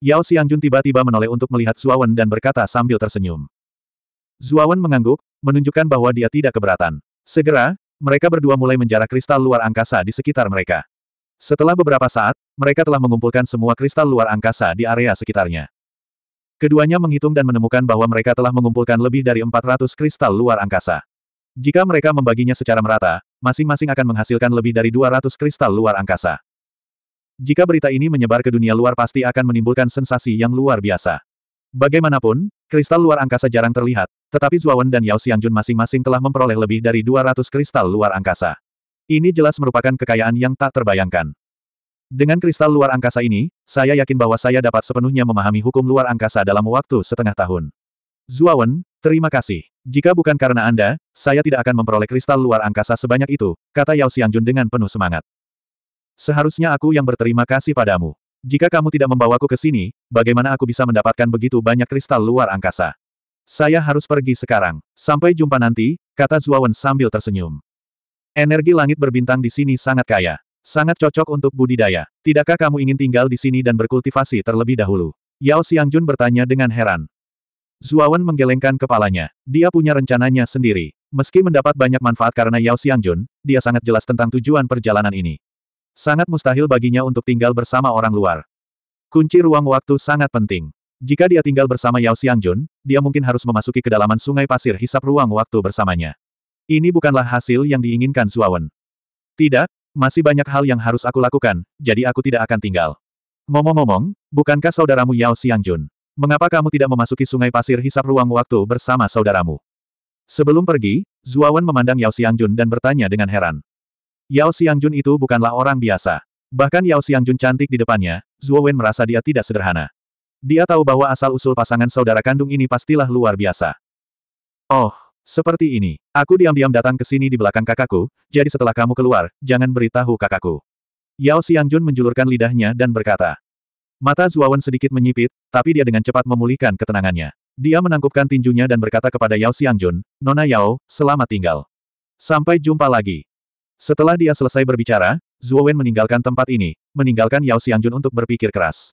Yao Xiangjun tiba-tiba menoleh untuk melihat Zuawan dan berkata sambil tersenyum. Zuawan mengangguk, menunjukkan bahwa dia tidak keberatan. Segera, mereka berdua mulai menjarah kristal luar angkasa di sekitar mereka. Setelah beberapa saat, mereka telah mengumpulkan semua kristal luar angkasa di area sekitarnya. Keduanya menghitung dan menemukan bahwa mereka telah mengumpulkan lebih dari 400 kristal luar angkasa. Jika mereka membaginya secara merata, masing-masing akan menghasilkan lebih dari 200 kristal luar angkasa. Jika berita ini menyebar ke dunia luar pasti akan menimbulkan sensasi yang luar biasa. Bagaimanapun, Kristal luar angkasa jarang terlihat, tetapi Zuawan dan Yao Xiangjun masing-masing telah memperoleh lebih dari 200 kristal luar angkasa. Ini jelas merupakan kekayaan yang tak terbayangkan. Dengan kristal luar angkasa ini, saya yakin bahwa saya dapat sepenuhnya memahami hukum luar angkasa dalam waktu setengah tahun. Zuawan, terima kasih. Jika bukan karena Anda, saya tidak akan memperoleh kristal luar angkasa sebanyak itu, kata Yao Xiangjun dengan penuh semangat. Seharusnya aku yang berterima kasih padamu. Jika kamu tidak membawaku ke sini, bagaimana aku bisa mendapatkan begitu banyak kristal luar angkasa? Saya harus pergi sekarang. Sampai jumpa nanti, kata Zuawan sambil tersenyum. Energi langit berbintang di sini sangat kaya. Sangat cocok untuk budidaya. Tidakkah kamu ingin tinggal di sini dan berkultivasi terlebih dahulu? Yao Xiangjun bertanya dengan heran. Zuawan menggelengkan kepalanya. Dia punya rencananya sendiri. Meski mendapat banyak manfaat karena Yao Xiangjun, dia sangat jelas tentang tujuan perjalanan ini. Sangat mustahil baginya untuk tinggal bersama orang luar. Kunci ruang waktu sangat penting. Jika dia tinggal bersama Yao Xiangjun, dia mungkin harus memasuki kedalaman sungai pasir hisap ruang waktu bersamanya. Ini bukanlah hasil yang diinginkan Zuawan. Tidak, masih banyak hal yang harus aku lakukan, jadi aku tidak akan tinggal. momong ngomong bukankah saudaramu Yao Xiangjun? Mengapa kamu tidak memasuki sungai pasir hisap ruang waktu bersama saudaramu? Sebelum pergi, Zuawan memandang Yao Xiangjun dan bertanya dengan heran. Yao Xiangjun itu bukanlah orang biasa. Bahkan Yao Xiangjun cantik di depannya, Zhuo Wen merasa dia tidak sederhana. Dia tahu bahwa asal-usul pasangan saudara kandung ini pastilah luar biasa. Oh, seperti ini. Aku diam-diam datang ke sini di belakang kakakku, jadi setelah kamu keluar, jangan beritahu kakakku. Yao Xiangjun menjulurkan lidahnya dan berkata. Mata Wen sedikit menyipit, tapi dia dengan cepat memulihkan ketenangannya. Dia menangkupkan tinjunya dan berkata kepada Yao Xiangjun, Nona Yao, selamat tinggal. Sampai jumpa lagi. Setelah dia selesai berbicara, Zuo Wen meninggalkan tempat ini, meninggalkan Yao Xiangjun untuk berpikir keras.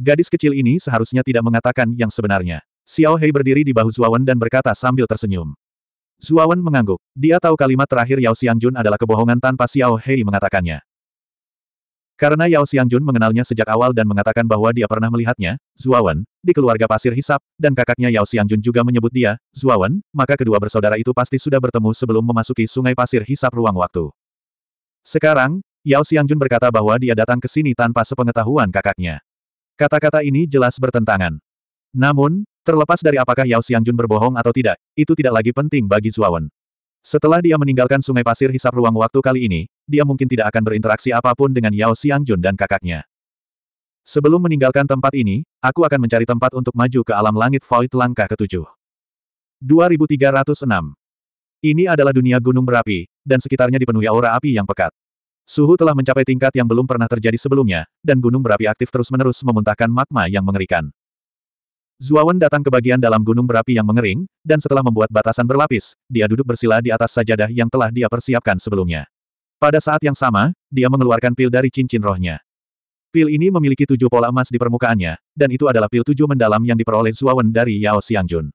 Gadis kecil ini seharusnya tidak mengatakan yang sebenarnya. Xiao Hei berdiri di bahu Wen dan berkata sambil tersenyum. Wen mengangguk. Dia tahu kalimat terakhir Yao Xiangjun adalah kebohongan tanpa Xiao Hei mengatakannya. Karena Yao Xiangjun mengenalnya sejak awal dan mengatakan bahwa dia pernah melihatnya, Zuawan, di keluarga pasir hisap, dan kakaknya Yao Xiangjun juga menyebut dia, Zuawan, maka kedua bersaudara itu pasti sudah bertemu sebelum memasuki sungai pasir hisap ruang waktu. Sekarang, Yao Xiangjun berkata bahwa dia datang ke sini tanpa sepengetahuan kakaknya. Kata-kata ini jelas bertentangan. Namun, terlepas dari apakah Yao Xiangjun berbohong atau tidak, itu tidak lagi penting bagi Zuawan. Setelah dia meninggalkan sungai pasir hisap ruang waktu kali ini, dia mungkin tidak akan berinteraksi apapun dengan Yao Xiangjun dan kakaknya. Sebelum meninggalkan tempat ini, aku akan mencari tempat untuk maju ke alam langit Void langkah ketujuh. 2306 Ini adalah dunia gunung berapi, dan sekitarnya dipenuhi aura api yang pekat. Suhu telah mencapai tingkat yang belum pernah terjadi sebelumnya, dan gunung berapi aktif terus-menerus memuntahkan magma yang mengerikan. Zuawan datang ke bagian dalam gunung berapi yang mengering, dan setelah membuat batasan berlapis, dia duduk bersila di atas sajadah yang telah dia persiapkan sebelumnya. Pada saat yang sama, dia mengeluarkan pil dari cincin rohnya. Pil ini memiliki tujuh pola emas di permukaannya, dan itu adalah pil tujuh mendalam yang diperoleh Zuawan dari Yao Xiangjun.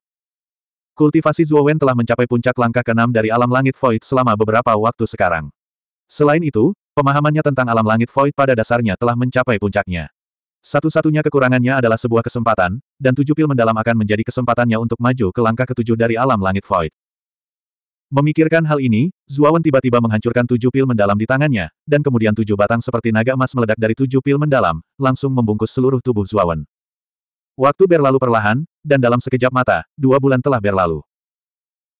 Kultivasi Zuawan telah mencapai puncak langkah keenam dari alam langit void selama beberapa waktu sekarang. Selain itu, pemahamannya tentang alam langit void pada dasarnya telah mencapai puncaknya. Satu-satunya kekurangannya adalah sebuah kesempatan, dan tujuh pil mendalam akan menjadi kesempatannya untuk maju ke langkah ketujuh dari alam langit void. Memikirkan hal ini, Zuawan tiba-tiba menghancurkan tujuh pil mendalam di tangannya, dan kemudian tujuh batang seperti naga emas meledak dari tujuh pil mendalam, langsung membungkus seluruh tubuh Zuawan. Waktu berlalu perlahan, dan dalam sekejap mata, dua bulan telah berlalu.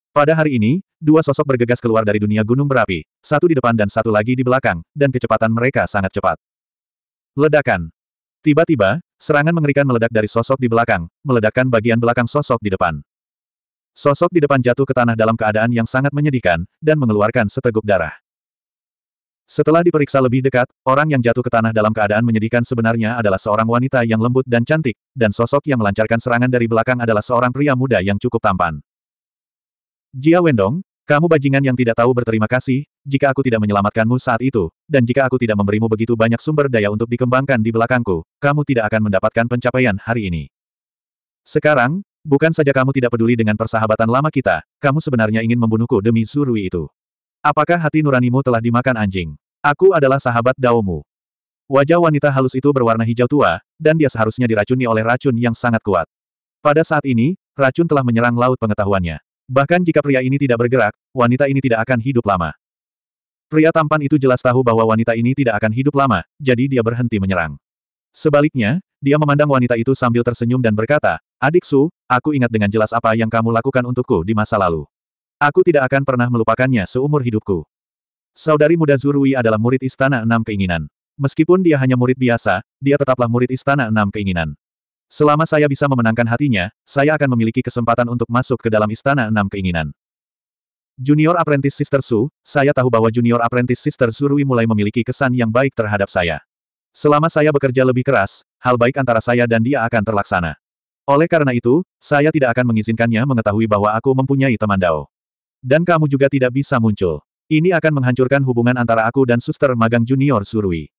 Pada hari ini, dua sosok bergegas keluar dari dunia gunung berapi, satu di depan dan satu lagi di belakang, dan kecepatan mereka sangat cepat. Ledakan Tiba-tiba, serangan mengerikan meledak dari sosok di belakang, meledakkan bagian belakang sosok di depan. Sosok di depan jatuh ke tanah dalam keadaan yang sangat menyedihkan, dan mengeluarkan seteguk darah. Setelah diperiksa lebih dekat, orang yang jatuh ke tanah dalam keadaan menyedihkan sebenarnya adalah seorang wanita yang lembut dan cantik, dan sosok yang melancarkan serangan dari belakang adalah seorang pria muda yang cukup tampan. Jia Wendong, kamu bajingan yang tidak tahu berterima kasih, jika aku tidak menyelamatkanmu saat itu, dan jika aku tidak memberimu begitu banyak sumber daya untuk dikembangkan di belakangku, kamu tidak akan mendapatkan pencapaian hari ini. Sekarang, bukan saja kamu tidak peduli dengan persahabatan lama kita, kamu sebenarnya ingin membunuhku demi surui itu. Apakah hati nuranimu telah dimakan anjing? Aku adalah sahabat daumu. Wajah wanita halus itu berwarna hijau tua, dan dia seharusnya diracuni oleh racun yang sangat kuat. Pada saat ini, racun telah menyerang laut pengetahuannya. Bahkan jika pria ini tidak bergerak, wanita ini tidak akan hidup lama. Pria tampan itu jelas tahu bahwa wanita ini tidak akan hidup lama, jadi dia berhenti menyerang. Sebaliknya, dia memandang wanita itu sambil tersenyum dan berkata, Adik Su, aku ingat dengan jelas apa yang kamu lakukan untukku di masa lalu. Aku tidak akan pernah melupakannya seumur hidupku. Saudari muda Zurui adalah murid Istana Enam Keinginan. Meskipun dia hanya murid biasa, dia tetaplah murid Istana Enam Keinginan. Selama saya bisa memenangkan hatinya, saya akan memiliki kesempatan untuk masuk ke dalam istana enam keinginan. Junior Apprentice Sister Su, saya tahu bahwa Junior Apprentice Sister Surui mulai memiliki kesan yang baik terhadap saya. Selama saya bekerja lebih keras, hal baik antara saya dan dia akan terlaksana. Oleh karena itu, saya tidak akan mengizinkannya mengetahui bahwa aku mempunyai teman Dao. Dan kamu juga tidak bisa muncul. Ini akan menghancurkan hubungan antara aku dan suster magang junior Surui.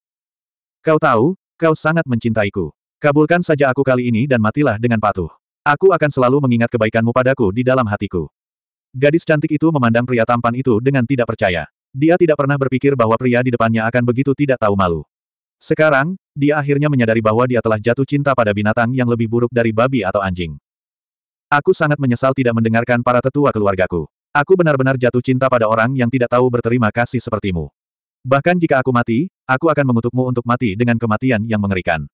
Kau tahu, kau sangat mencintaiku. Kabulkan saja aku kali ini dan matilah dengan patuh. Aku akan selalu mengingat kebaikanmu padaku di dalam hatiku. Gadis cantik itu memandang pria tampan itu dengan tidak percaya. Dia tidak pernah berpikir bahwa pria di depannya akan begitu tidak tahu malu. Sekarang, dia akhirnya menyadari bahwa dia telah jatuh cinta pada binatang yang lebih buruk dari babi atau anjing. Aku sangat menyesal tidak mendengarkan para tetua keluargaku. Aku benar-benar jatuh cinta pada orang yang tidak tahu berterima kasih sepertimu. Bahkan jika aku mati, aku akan mengutukmu untuk mati dengan kematian yang mengerikan.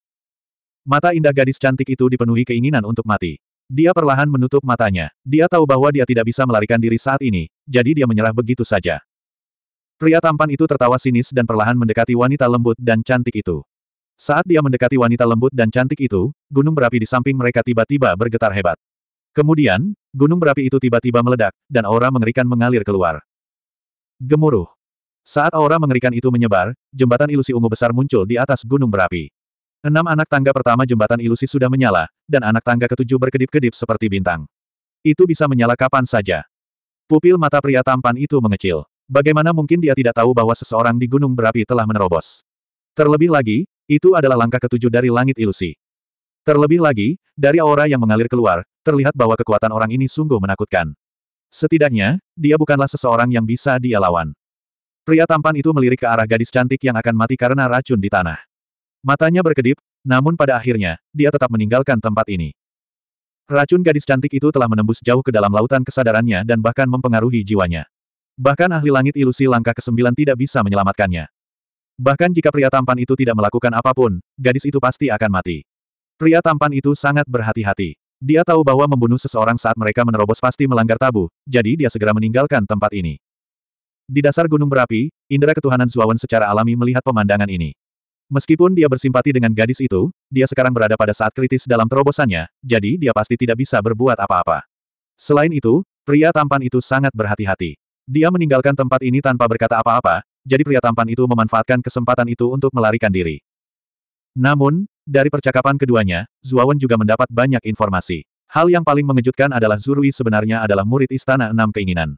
Mata indah gadis cantik itu dipenuhi keinginan untuk mati. Dia perlahan menutup matanya. Dia tahu bahwa dia tidak bisa melarikan diri saat ini, jadi dia menyerah begitu saja. Pria tampan itu tertawa sinis dan perlahan mendekati wanita lembut dan cantik itu. Saat dia mendekati wanita lembut dan cantik itu, gunung berapi di samping mereka tiba-tiba bergetar hebat. Kemudian, gunung berapi itu tiba-tiba meledak, dan aura mengerikan mengalir keluar. Gemuruh. Saat aura mengerikan itu menyebar, jembatan ilusi ungu besar muncul di atas gunung berapi. Enam anak tangga pertama jembatan ilusi sudah menyala, dan anak tangga ketujuh berkedip-kedip seperti bintang. Itu bisa menyala kapan saja. Pupil mata pria tampan itu mengecil. Bagaimana mungkin dia tidak tahu bahwa seseorang di gunung berapi telah menerobos? Terlebih lagi, itu adalah langkah ketujuh dari langit ilusi. Terlebih lagi, dari aura yang mengalir keluar, terlihat bahwa kekuatan orang ini sungguh menakutkan. Setidaknya, dia bukanlah seseorang yang bisa dia lawan. Pria tampan itu melirik ke arah gadis cantik yang akan mati karena racun di tanah. Matanya berkedip, namun pada akhirnya, dia tetap meninggalkan tempat ini. Racun gadis cantik itu telah menembus jauh ke dalam lautan kesadarannya dan bahkan mempengaruhi jiwanya. Bahkan ahli langit ilusi langkah ke-9 tidak bisa menyelamatkannya. Bahkan jika pria tampan itu tidak melakukan apapun, gadis itu pasti akan mati. Pria tampan itu sangat berhati-hati. Dia tahu bahwa membunuh seseorang saat mereka menerobos pasti melanggar tabu, jadi dia segera meninggalkan tempat ini. Di dasar gunung berapi, indera ketuhanan Zuawan secara alami melihat pemandangan ini. Meskipun dia bersimpati dengan gadis itu, dia sekarang berada pada saat kritis dalam terobosannya, jadi dia pasti tidak bisa berbuat apa-apa. Selain itu, pria tampan itu sangat berhati-hati. Dia meninggalkan tempat ini tanpa berkata apa-apa, jadi pria tampan itu memanfaatkan kesempatan itu untuk melarikan diri. Namun, dari percakapan keduanya, Zuawan juga mendapat banyak informasi. Hal yang paling mengejutkan adalah Zurui sebenarnya adalah murid Istana Enam Keinginan.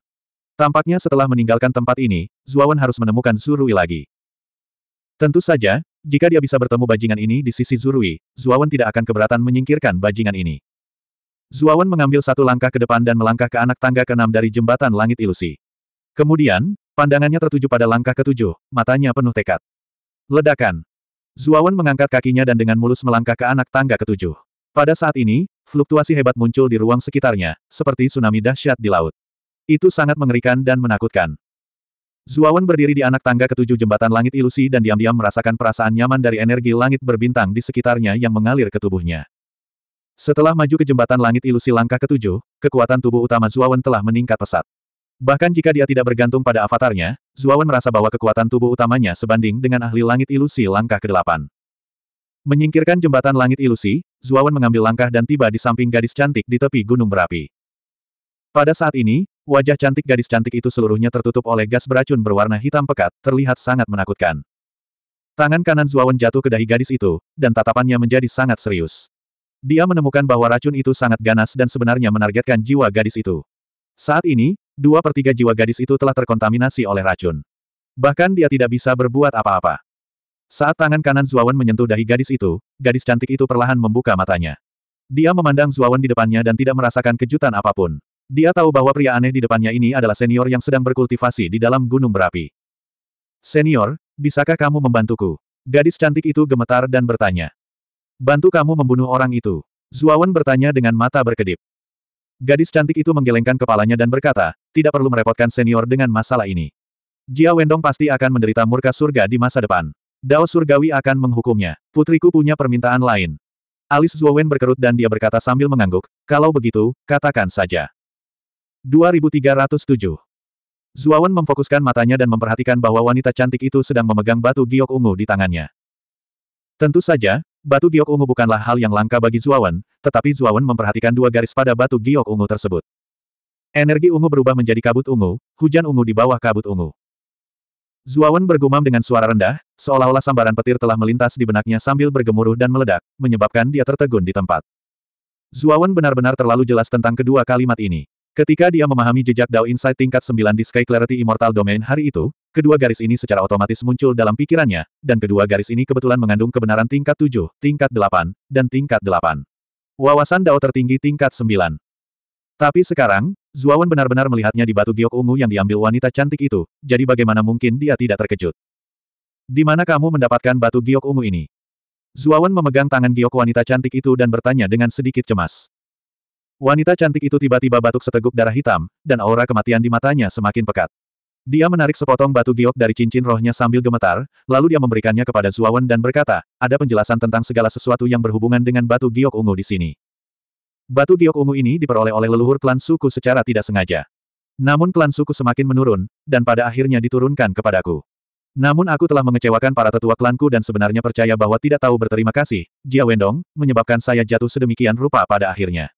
Tampaknya setelah meninggalkan tempat ini, Zuawan harus menemukan Zurui lagi. Tentu saja, jika dia bisa bertemu bajingan ini di sisi Zurui, Zuawan tidak akan keberatan menyingkirkan bajingan ini. Zuawan mengambil satu langkah ke depan dan melangkah ke anak tangga keenam dari jembatan langit ilusi. Kemudian, pandangannya tertuju pada langkah ketujuh, matanya penuh tekad. Ledakan. Zuawan mengangkat kakinya dan dengan mulus melangkah ke anak tangga ketujuh. Pada saat ini, fluktuasi hebat muncul di ruang sekitarnya, seperti tsunami dahsyat di laut. Itu sangat mengerikan dan menakutkan. Zuawan berdiri di anak tangga ketujuh jembatan langit ilusi dan diam-diam merasakan perasaan nyaman dari energi langit berbintang di sekitarnya yang mengalir ke tubuhnya. Setelah maju ke jembatan langit ilusi langkah ketujuh, kekuatan tubuh utama Zuawan telah meningkat pesat. Bahkan jika dia tidak bergantung pada avatarnya, Zuawan merasa bahwa kekuatan tubuh utamanya sebanding dengan ahli langit ilusi langkah kedelapan. Menyingkirkan jembatan langit ilusi, Zuawan mengambil langkah dan tiba di samping gadis cantik di tepi gunung berapi. Pada saat ini, Wajah cantik gadis cantik itu seluruhnya tertutup oleh gas beracun berwarna hitam pekat, terlihat sangat menakutkan. Tangan kanan Zuawan jatuh ke dahi gadis itu, dan tatapannya menjadi sangat serius. Dia menemukan bahwa racun itu sangat ganas dan sebenarnya menargetkan jiwa gadis itu. Saat ini, dua per tiga jiwa gadis itu telah terkontaminasi oleh racun. Bahkan dia tidak bisa berbuat apa-apa. Saat tangan kanan Zuawan menyentuh dahi gadis itu, gadis cantik itu perlahan membuka matanya. Dia memandang Zuawan di depannya dan tidak merasakan kejutan apapun. Dia tahu bahwa pria aneh di depannya ini adalah senior yang sedang berkultivasi di dalam gunung berapi. Senior, bisakah kamu membantuku? Gadis cantik itu gemetar dan bertanya. Bantu kamu membunuh orang itu. Zuawan bertanya dengan mata berkedip. Gadis cantik itu menggelengkan kepalanya dan berkata, tidak perlu merepotkan senior dengan masalah ini. Jia Wendong pasti akan menderita murka surga di masa depan. Dao surgawi akan menghukumnya. Putriku punya permintaan lain. Alis Zuawan berkerut dan dia berkata sambil mengangguk, kalau begitu, katakan saja. 2307. Zuawan memfokuskan matanya dan memperhatikan bahwa wanita cantik itu sedang memegang batu giok ungu di tangannya. Tentu saja, batu giok ungu bukanlah hal yang langka bagi Zuawan, tetapi Zuawan memperhatikan dua garis pada batu giok ungu tersebut. Energi ungu berubah menjadi kabut ungu, hujan ungu di bawah kabut ungu. Zuawan bergumam dengan suara rendah, seolah-olah sambaran petir telah melintas di benaknya sambil bergemuruh dan meledak, menyebabkan dia tertegun di tempat. Zuawan benar-benar terlalu jelas tentang kedua kalimat ini. Ketika dia memahami jejak Dao Insight tingkat 9 di Sky Clarity Immortal Domain hari itu, kedua garis ini secara otomatis muncul dalam pikirannya, dan kedua garis ini kebetulan mengandung kebenaran tingkat 7, tingkat 8, dan tingkat 8. Wawasan Dao tertinggi tingkat 9. Tapi sekarang, Zuawan benar-benar melihatnya di batu giok ungu yang diambil wanita cantik itu, jadi bagaimana mungkin dia tidak terkejut. Di mana kamu mendapatkan batu giok ungu ini? Zuawan memegang tangan giok wanita cantik itu dan bertanya dengan sedikit cemas. Wanita cantik itu tiba-tiba batuk seteguk darah hitam, dan aura kematian di matanya semakin pekat. Dia menarik sepotong batu giok dari cincin rohnya sambil gemetar, lalu dia memberikannya kepada Zuawan dan berkata, ada penjelasan tentang segala sesuatu yang berhubungan dengan batu giok ungu di sini. Batu giok ungu ini diperoleh oleh leluhur klan suku secara tidak sengaja. Namun klan suku semakin menurun, dan pada akhirnya diturunkan kepadaku. Namun aku telah mengecewakan para tetua klanku dan sebenarnya percaya bahwa tidak tahu berterima kasih, Jia Wendong, menyebabkan saya jatuh sedemikian rupa pada akhirnya.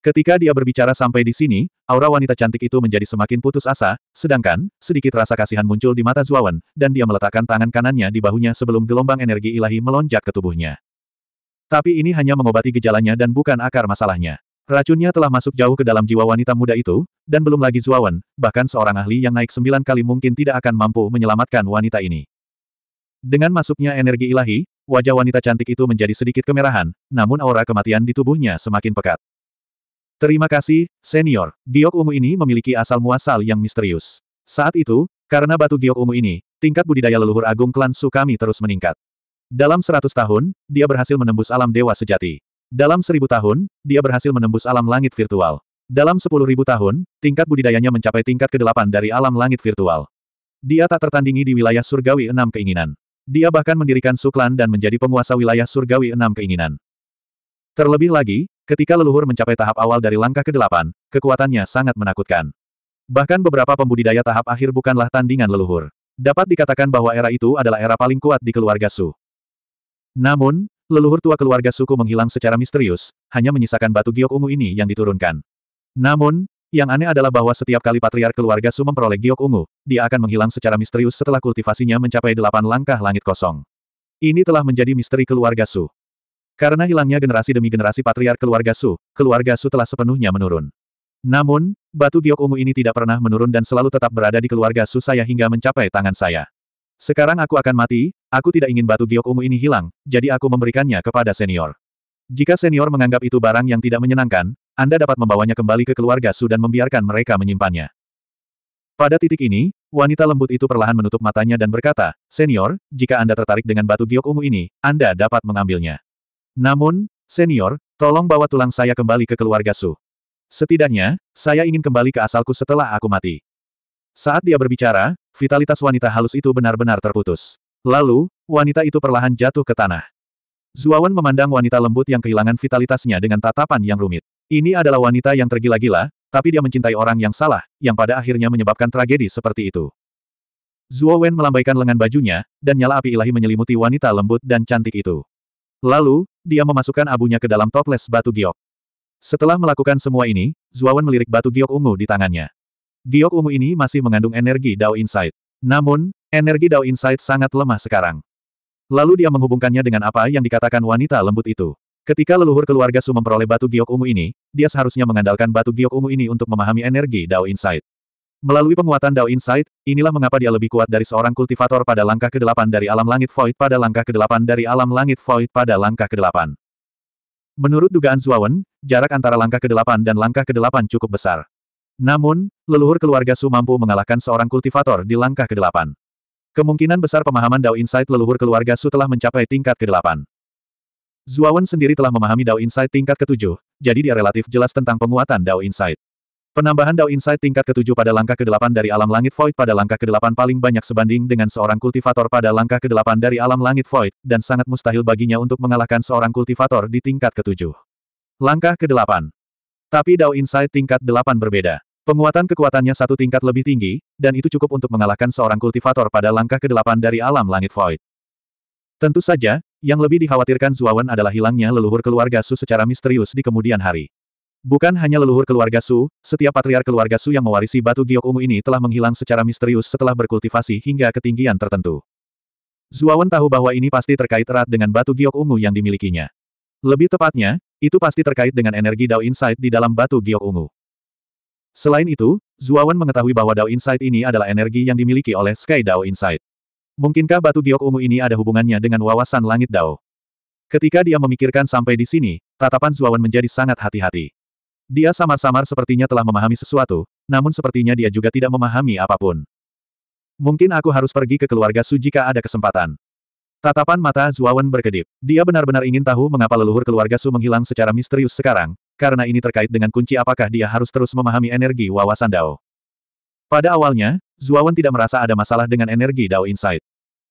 Ketika dia berbicara sampai di sini, aura wanita cantik itu menjadi semakin putus asa, sedangkan, sedikit rasa kasihan muncul di mata Zuawan, dan dia meletakkan tangan kanannya di bahunya sebelum gelombang energi ilahi melonjak ke tubuhnya. Tapi ini hanya mengobati gejalanya dan bukan akar masalahnya. Racunnya telah masuk jauh ke dalam jiwa wanita muda itu, dan belum lagi Zuawan, bahkan seorang ahli yang naik sembilan kali mungkin tidak akan mampu menyelamatkan wanita ini. Dengan masuknya energi ilahi, wajah wanita cantik itu menjadi sedikit kemerahan, namun aura kematian di tubuhnya semakin pekat. Terima kasih, senior. Giok ungu ini memiliki asal-muasal yang misterius. Saat itu, karena batu giok ungu ini, tingkat budidaya leluhur agung klan Sukami terus meningkat. Dalam seratus tahun, dia berhasil menembus alam dewa sejati. Dalam seribu tahun, dia berhasil menembus alam langit virtual. Dalam sepuluh ribu tahun, tingkat budidayanya mencapai tingkat kedelapan dari alam langit virtual. Dia tak tertandingi di wilayah surgawi enam keinginan. Dia bahkan mendirikan Suklan dan menjadi penguasa wilayah surgawi enam keinginan. Terlebih lagi, Ketika leluhur mencapai tahap awal dari langkah ke-8, kekuatannya sangat menakutkan. Bahkan beberapa pembudidaya tahap akhir bukanlah tandingan leluhur. Dapat dikatakan bahwa era itu adalah era paling kuat di keluarga Su. Namun, leluhur tua keluarga suku menghilang secara misterius, hanya menyisakan batu giok ungu ini yang diturunkan. Namun, yang aneh adalah bahwa setiap kali patriark keluarga Su memperoleh giok ungu, dia akan menghilang secara misterius setelah kultivasinya mencapai delapan langkah langit kosong. Ini telah menjadi misteri keluarga Su. Karena hilangnya generasi demi generasi patriar keluarga Su, keluarga Su telah sepenuhnya menurun. Namun, batu giok ungu ini tidak pernah menurun dan selalu tetap berada di keluarga Su saya hingga mencapai tangan saya. Sekarang aku akan mati, aku tidak ingin batu giok ungu ini hilang, jadi aku memberikannya kepada senior. Jika senior menganggap itu barang yang tidak menyenangkan, Anda dapat membawanya kembali ke keluarga Su dan membiarkan mereka menyimpannya. Pada titik ini, wanita lembut itu perlahan menutup matanya dan berkata, Senior, jika Anda tertarik dengan batu giok ungu ini, Anda dapat mengambilnya. Namun, senior, tolong bawa tulang saya kembali ke keluarga Su. Setidaknya, saya ingin kembali ke asalku setelah aku mati. Saat dia berbicara, vitalitas wanita halus itu benar-benar terputus. Lalu, wanita itu perlahan jatuh ke tanah. Zuawan memandang wanita lembut yang kehilangan vitalitasnya dengan tatapan yang rumit. Ini adalah wanita yang tergila-gila, tapi dia mencintai orang yang salah, yang pada akhirnya menyebabkan tragedi seperti itu. Zuo Wen melambaikan lengan bajunya, dan nyala api ilahi menyelimuti wanita lembut dan cantik itu. Lalu, dia memasukkan abunya ke dalam toples batu giok. Setelah melakukan semua ini, Zuawan melirik batu giok ungu di tangannya. Giok ungu ini masih mengandung energi Dao Insight. Namun, energi Dao Insight sangat lemah sekarang. Lalu dia menghubungkannya dengan apa yang dikatakan wanita lembut itu. Ketika leluhur keluarga Su memperoleh batu giok ungu ini, dia seharusnya mengandalkan batu giok ungu ini untuk memahami energi Dao Insight. Melalui penguatan Dao Insight, inilah mengapa dia lebih kuat dari seorang kultivator pada langkah ke-8 dari alam langit void pada langkah ke-8 dari alam langit void pada langkah ke-8. Menurut dugaan Zuawan, jarak antara langkah ke-8 dan langkah ke-8 cukup besar. Namun, leluhur keluarga Su mampu mengalahkan seorang kultivator di langkah ke-8. Kemungkinan besar pemahaman Dao Insight leluhur keluarga Su telah mencapai tingkat ke-8. Zuawan sendiri telah memahami Dao Insight tingkat ke-7, jadi dia relatif jelas tentang penguatan Dao Insight. Penambahan Dao Insight tingkat ke-7 pada langkah ke-8 dari alam langit Void pada langkah ke-8 paling banyak sebanding dengan seorang kultivator pada langkah ke-8 dari alam langit Void, dan sangat mustahil baginya untuk mengalahkan seorang kultivator di tingkat ke-7. Langkah ke-8. Tapi Dao Insight tingkat 8 berbeda. Penguatan kekuatannya satu tingkat lebih tinggi, dan itu cukup untuk mengalahkan seorang kultivator pada langkah ke-8 dari alam langit Void. Tentu saja, yang lebih dikhawatirkan Zuawan adalah hilangnya leluhur keluarga Su secara misterius di kemudian hari. Bukan hanya leluhur keluarga Su, setiap patriar keluarga Su yang mewarisi batu giok ungu ini telah menghilang secara misterius setelah berkultivasi hingga ketinggian tertentu. Zuawan tahu bahwa ini pasti terkait erat dengan batu giok ungu yang dimilikinya. Lebih tepatnya, itu pasti terkait dengan energi Dao Insight di dalam batu giok ungu. Selain itu, Zuawan mengetahui bahwa Dao Insight ini adalah energi yang dimiliki oleh Sky Dao Insight. Mungkinkah batu giok ungu ini ada hubungannya dengan wawasan langit Dao? Ketika dia memikirkan sampai di sini, tatapan Zuawan menjadi sangat hati-hati. Dia samar-samar sepertinya telah memahami sesuatu, namun sepertinya dia juga tidak memahami apapun. Mungkin aku harus pergi ke keluarga Su jika ada kesempatan. Tatapan mata Zuawan berkedip. Dia benar-benar ingin tahu mengapa leluhur keluarga Su menghilang secara misterius sekarang, karena ini terkait dengan kunci apakah dia harus terus memahami energi wawasan Dao. Pada awalnya, Zuawan tidak merasa ada masalah dengan energi Dao Insight.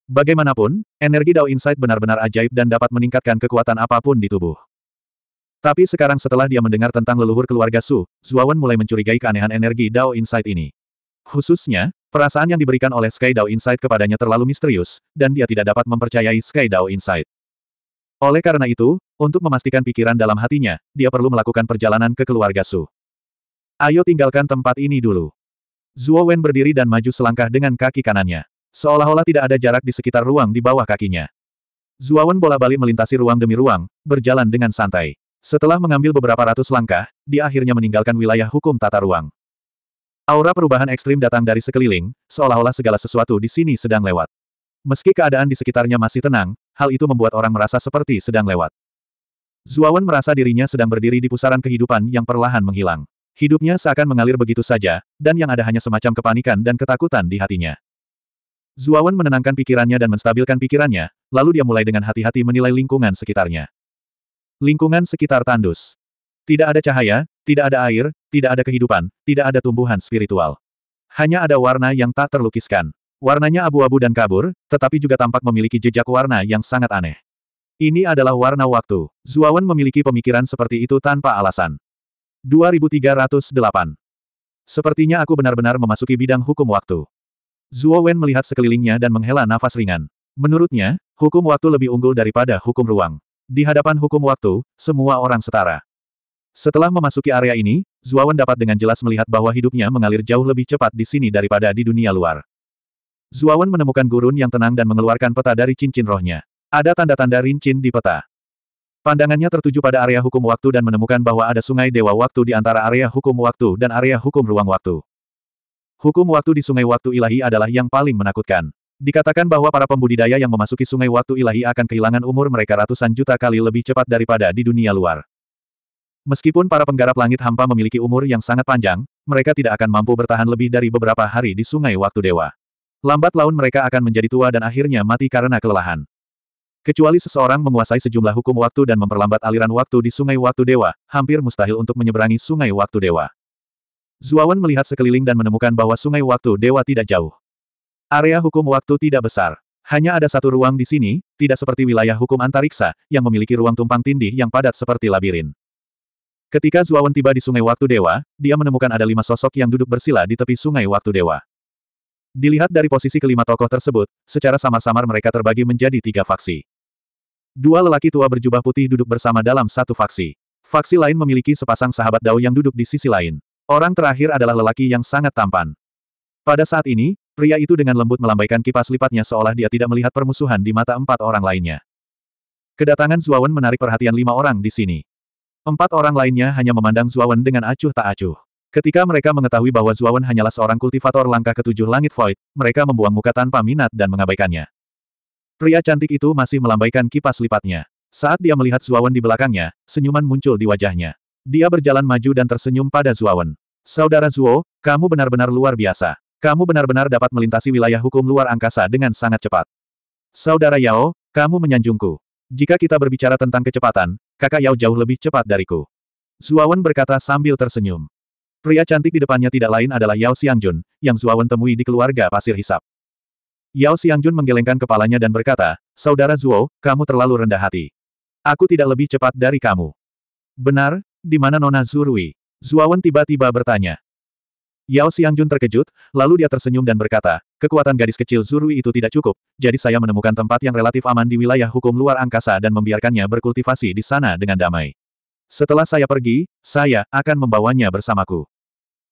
Bagaimanapun, energi Dao Insight benar-benar ajaib dan dapat meningkatkan kekuatan apapun di tubuh. Tapi sekarang setelah dia mendengar tentang leluhur keluarga Su, Zuawan mulai mencurigai keanehan energi Dao Insight ini. Khususnya, perasaan yang diberikan oleh Sky Dao Insight kepadanya terlalu misterius, dan dia tidak dapat mempercayai Sky Dao Insight. Oleh karena itu, untuk memastikan pikiran dalam hatinya, dia perlu melakukan perjalanan ke keluarga Su. Ayo tinggalkan tempat ini dulu. Zuo Wen berdiri dan maju selangkah dengan kaki kanannya. Seolah-olah tidak ada jarak di sekitar ruang di bawah kakinya. Zuawan bola-balik melintasi ruang demi ruang, berjalan dengan santai. Setelah mengambil beberapa ratus langkah, dia akhirnya meninggalkan wilayah hukum tata ruang. Aura perubahan ekstrim datang dari sekeliling, seolah-olah segala sesuatu di sini sedang lewat. Meski keadaan di sekitarnya masih tenang, hal itu membuat orang merasa seperti sedang lewat. Zuawan merasa dirinya sedang berdiri di pusaran kehidupan yang perlahan menghilang. Hidupnya seakan mengalir begitu saja, dan yang ada hanya semacam kepanikan dan ketakutan di hatinya. Zuawan menenangkan pikirannya dan menstabilkan pikirannya, lalu dia mulai dengan hati-hati menilai lingkungan sekitarnya. Lingkungan sekitar tandus. Tidak ada cahaya, tidak ada air, tidak ada kehidupan, tidak ada tumbuhan spiritual. Hanya ada warna yang tak terlukiskan. Warnanya abu-abu dan kabur, tetapi juga tampak memiliki jejak warna yang sangat aneh. Ini adalah warna waktu. Zuawan memiliki pemikiran seperti itu tanpa alasan. 2308. Sepertinya aku benar-benar memasuki bidang hukum waktu. Zuo Wen melihat sekelilingnya dan menghela nafas ringan. Menurutnya, hukum waktu lebih unggul daripada hukum ruang. Di hadapan hukum waktu, semua orang setara. Setelah memasuki area ini, Zuawan dapat dengan jelas melihat bahwa hidupnya mengalir jauh lebih cepat di sini daripada di dunia luar. Zuawan menemukan gurun yang tenang dan mengeluarkan peta dari cincin rohnya. Ada tanda-tanda rincin di peta. Pandangannya tertuju pada area hukum waktu dan menemukan bahwa ada sungai dewa waktu di antara area hukum waktu dan area hukum ruang waktu. Hukum waktu di sungai waktu ilahi adalah yang paling menakutkan. Dikatakan bahwa para pembudidaya yang memasuki sungai waktu ilahi akan kehilangan umur mereka ratusan juta kali lebih cepat daripada di dunia luar. Meskipun para penggarap langit hampa memiliki umur yang sangat panjang, mereka tidak akan mampu bertahan lebih dari beberapa hari di sungai waktu dewa. Lambat laun mereka akan menjadi tua dan akhirnya mati karena kelelahan. Kecuali seseorang menguasai sejumlah hukum waktu dan memperlambat aliran waktu di sungai waktu dewa, hampir mustahil untuk menyeberangi sungai waktu dewa. Zuawan melihat sekeliling dan menemukan bahwa sungai waktu dewa tidak jauh. Area hukum waktu tidak besar. Hanya ada satu ruang di sini, tidak seperti wilayah hukum antariksa, yang memiliki ruang tumpang tindih yang padat seperti labirin. Ketika Zuawan tiba di Sungai Waktu Dewa, dia menemukan ada lima sosok yang duduk bersila di tepi Sungai Waktu Dewa. Dilihat dari posisi kelima tokoh tersebut, secara samar-samar mereka terbagi menjadi tiga faksi. Dua lelaki tua berjubah putih duduk bersama dalam satu faksi. Faksi lain memiliki sepasang sahabat Dao yang duduk di sisi lain. Orang terakhir adalah lelaki yang sangat tampan. Pada saat ini, Pria itu dengan lembut melambaikan kipas lipatnya seolah dia tidak melihat permusuhan di mata empat orang lainnya. Kedatangan Zuawan menarik perhatian lima orang di sini. Empat orang lainnya hanya memandang Zuawan dengan acuh tak acuh. Ketika mereka mengetahui bahwa Zuawan hanyalah seorang kultivator langkah ketujuh langit void, mereka membuang muka tanpa minat dan mengabaikannya. Pria cantik itu masih melambaikan kipas lipatnya. Saat dia melihat Zuawan di belakangnya, senyuman muncul di wajahnya. Dia berjalan maju dan tersenyum pada Zuawan. Saudara Zuo, kamu benar-benar luar biasa. Kamu benar-benar dapat melintasi wilayah hukum luar angkasa dengan sangat cepat. Saudara Yao, kamu menyanjungku. Jika kita berbicara tentang kecepatan, kakak Yao jauh lebih cepat dariku. Zuawan berkata sambil tersenyum. Pria cantik di depannya tidak lain adalah Yao Xiangjun, yang Zuawan temui di keluarga pasir hisap. Yao Xiangjun menggelengkan kepalanya dan berkata, Saudara Zuo, kamu terlalu rendah hati. Aku tidak lebih cepat dari kamu. Benar, di mana Nona Zurui? Zuawan tiba-tiba bertanya. Yao Xiangjun terkejut, lalu dia tersenyum dan berkata, kekuatan gadis kecil Zurui itu tidak cukup, jadi saya menemukan tempat yang relatif aman di wilayah hukum luar angkasa dan membiarkannya berkultivasi di sana dengan damai. Setelah saya pergi, saya akan membawanya bersamaku.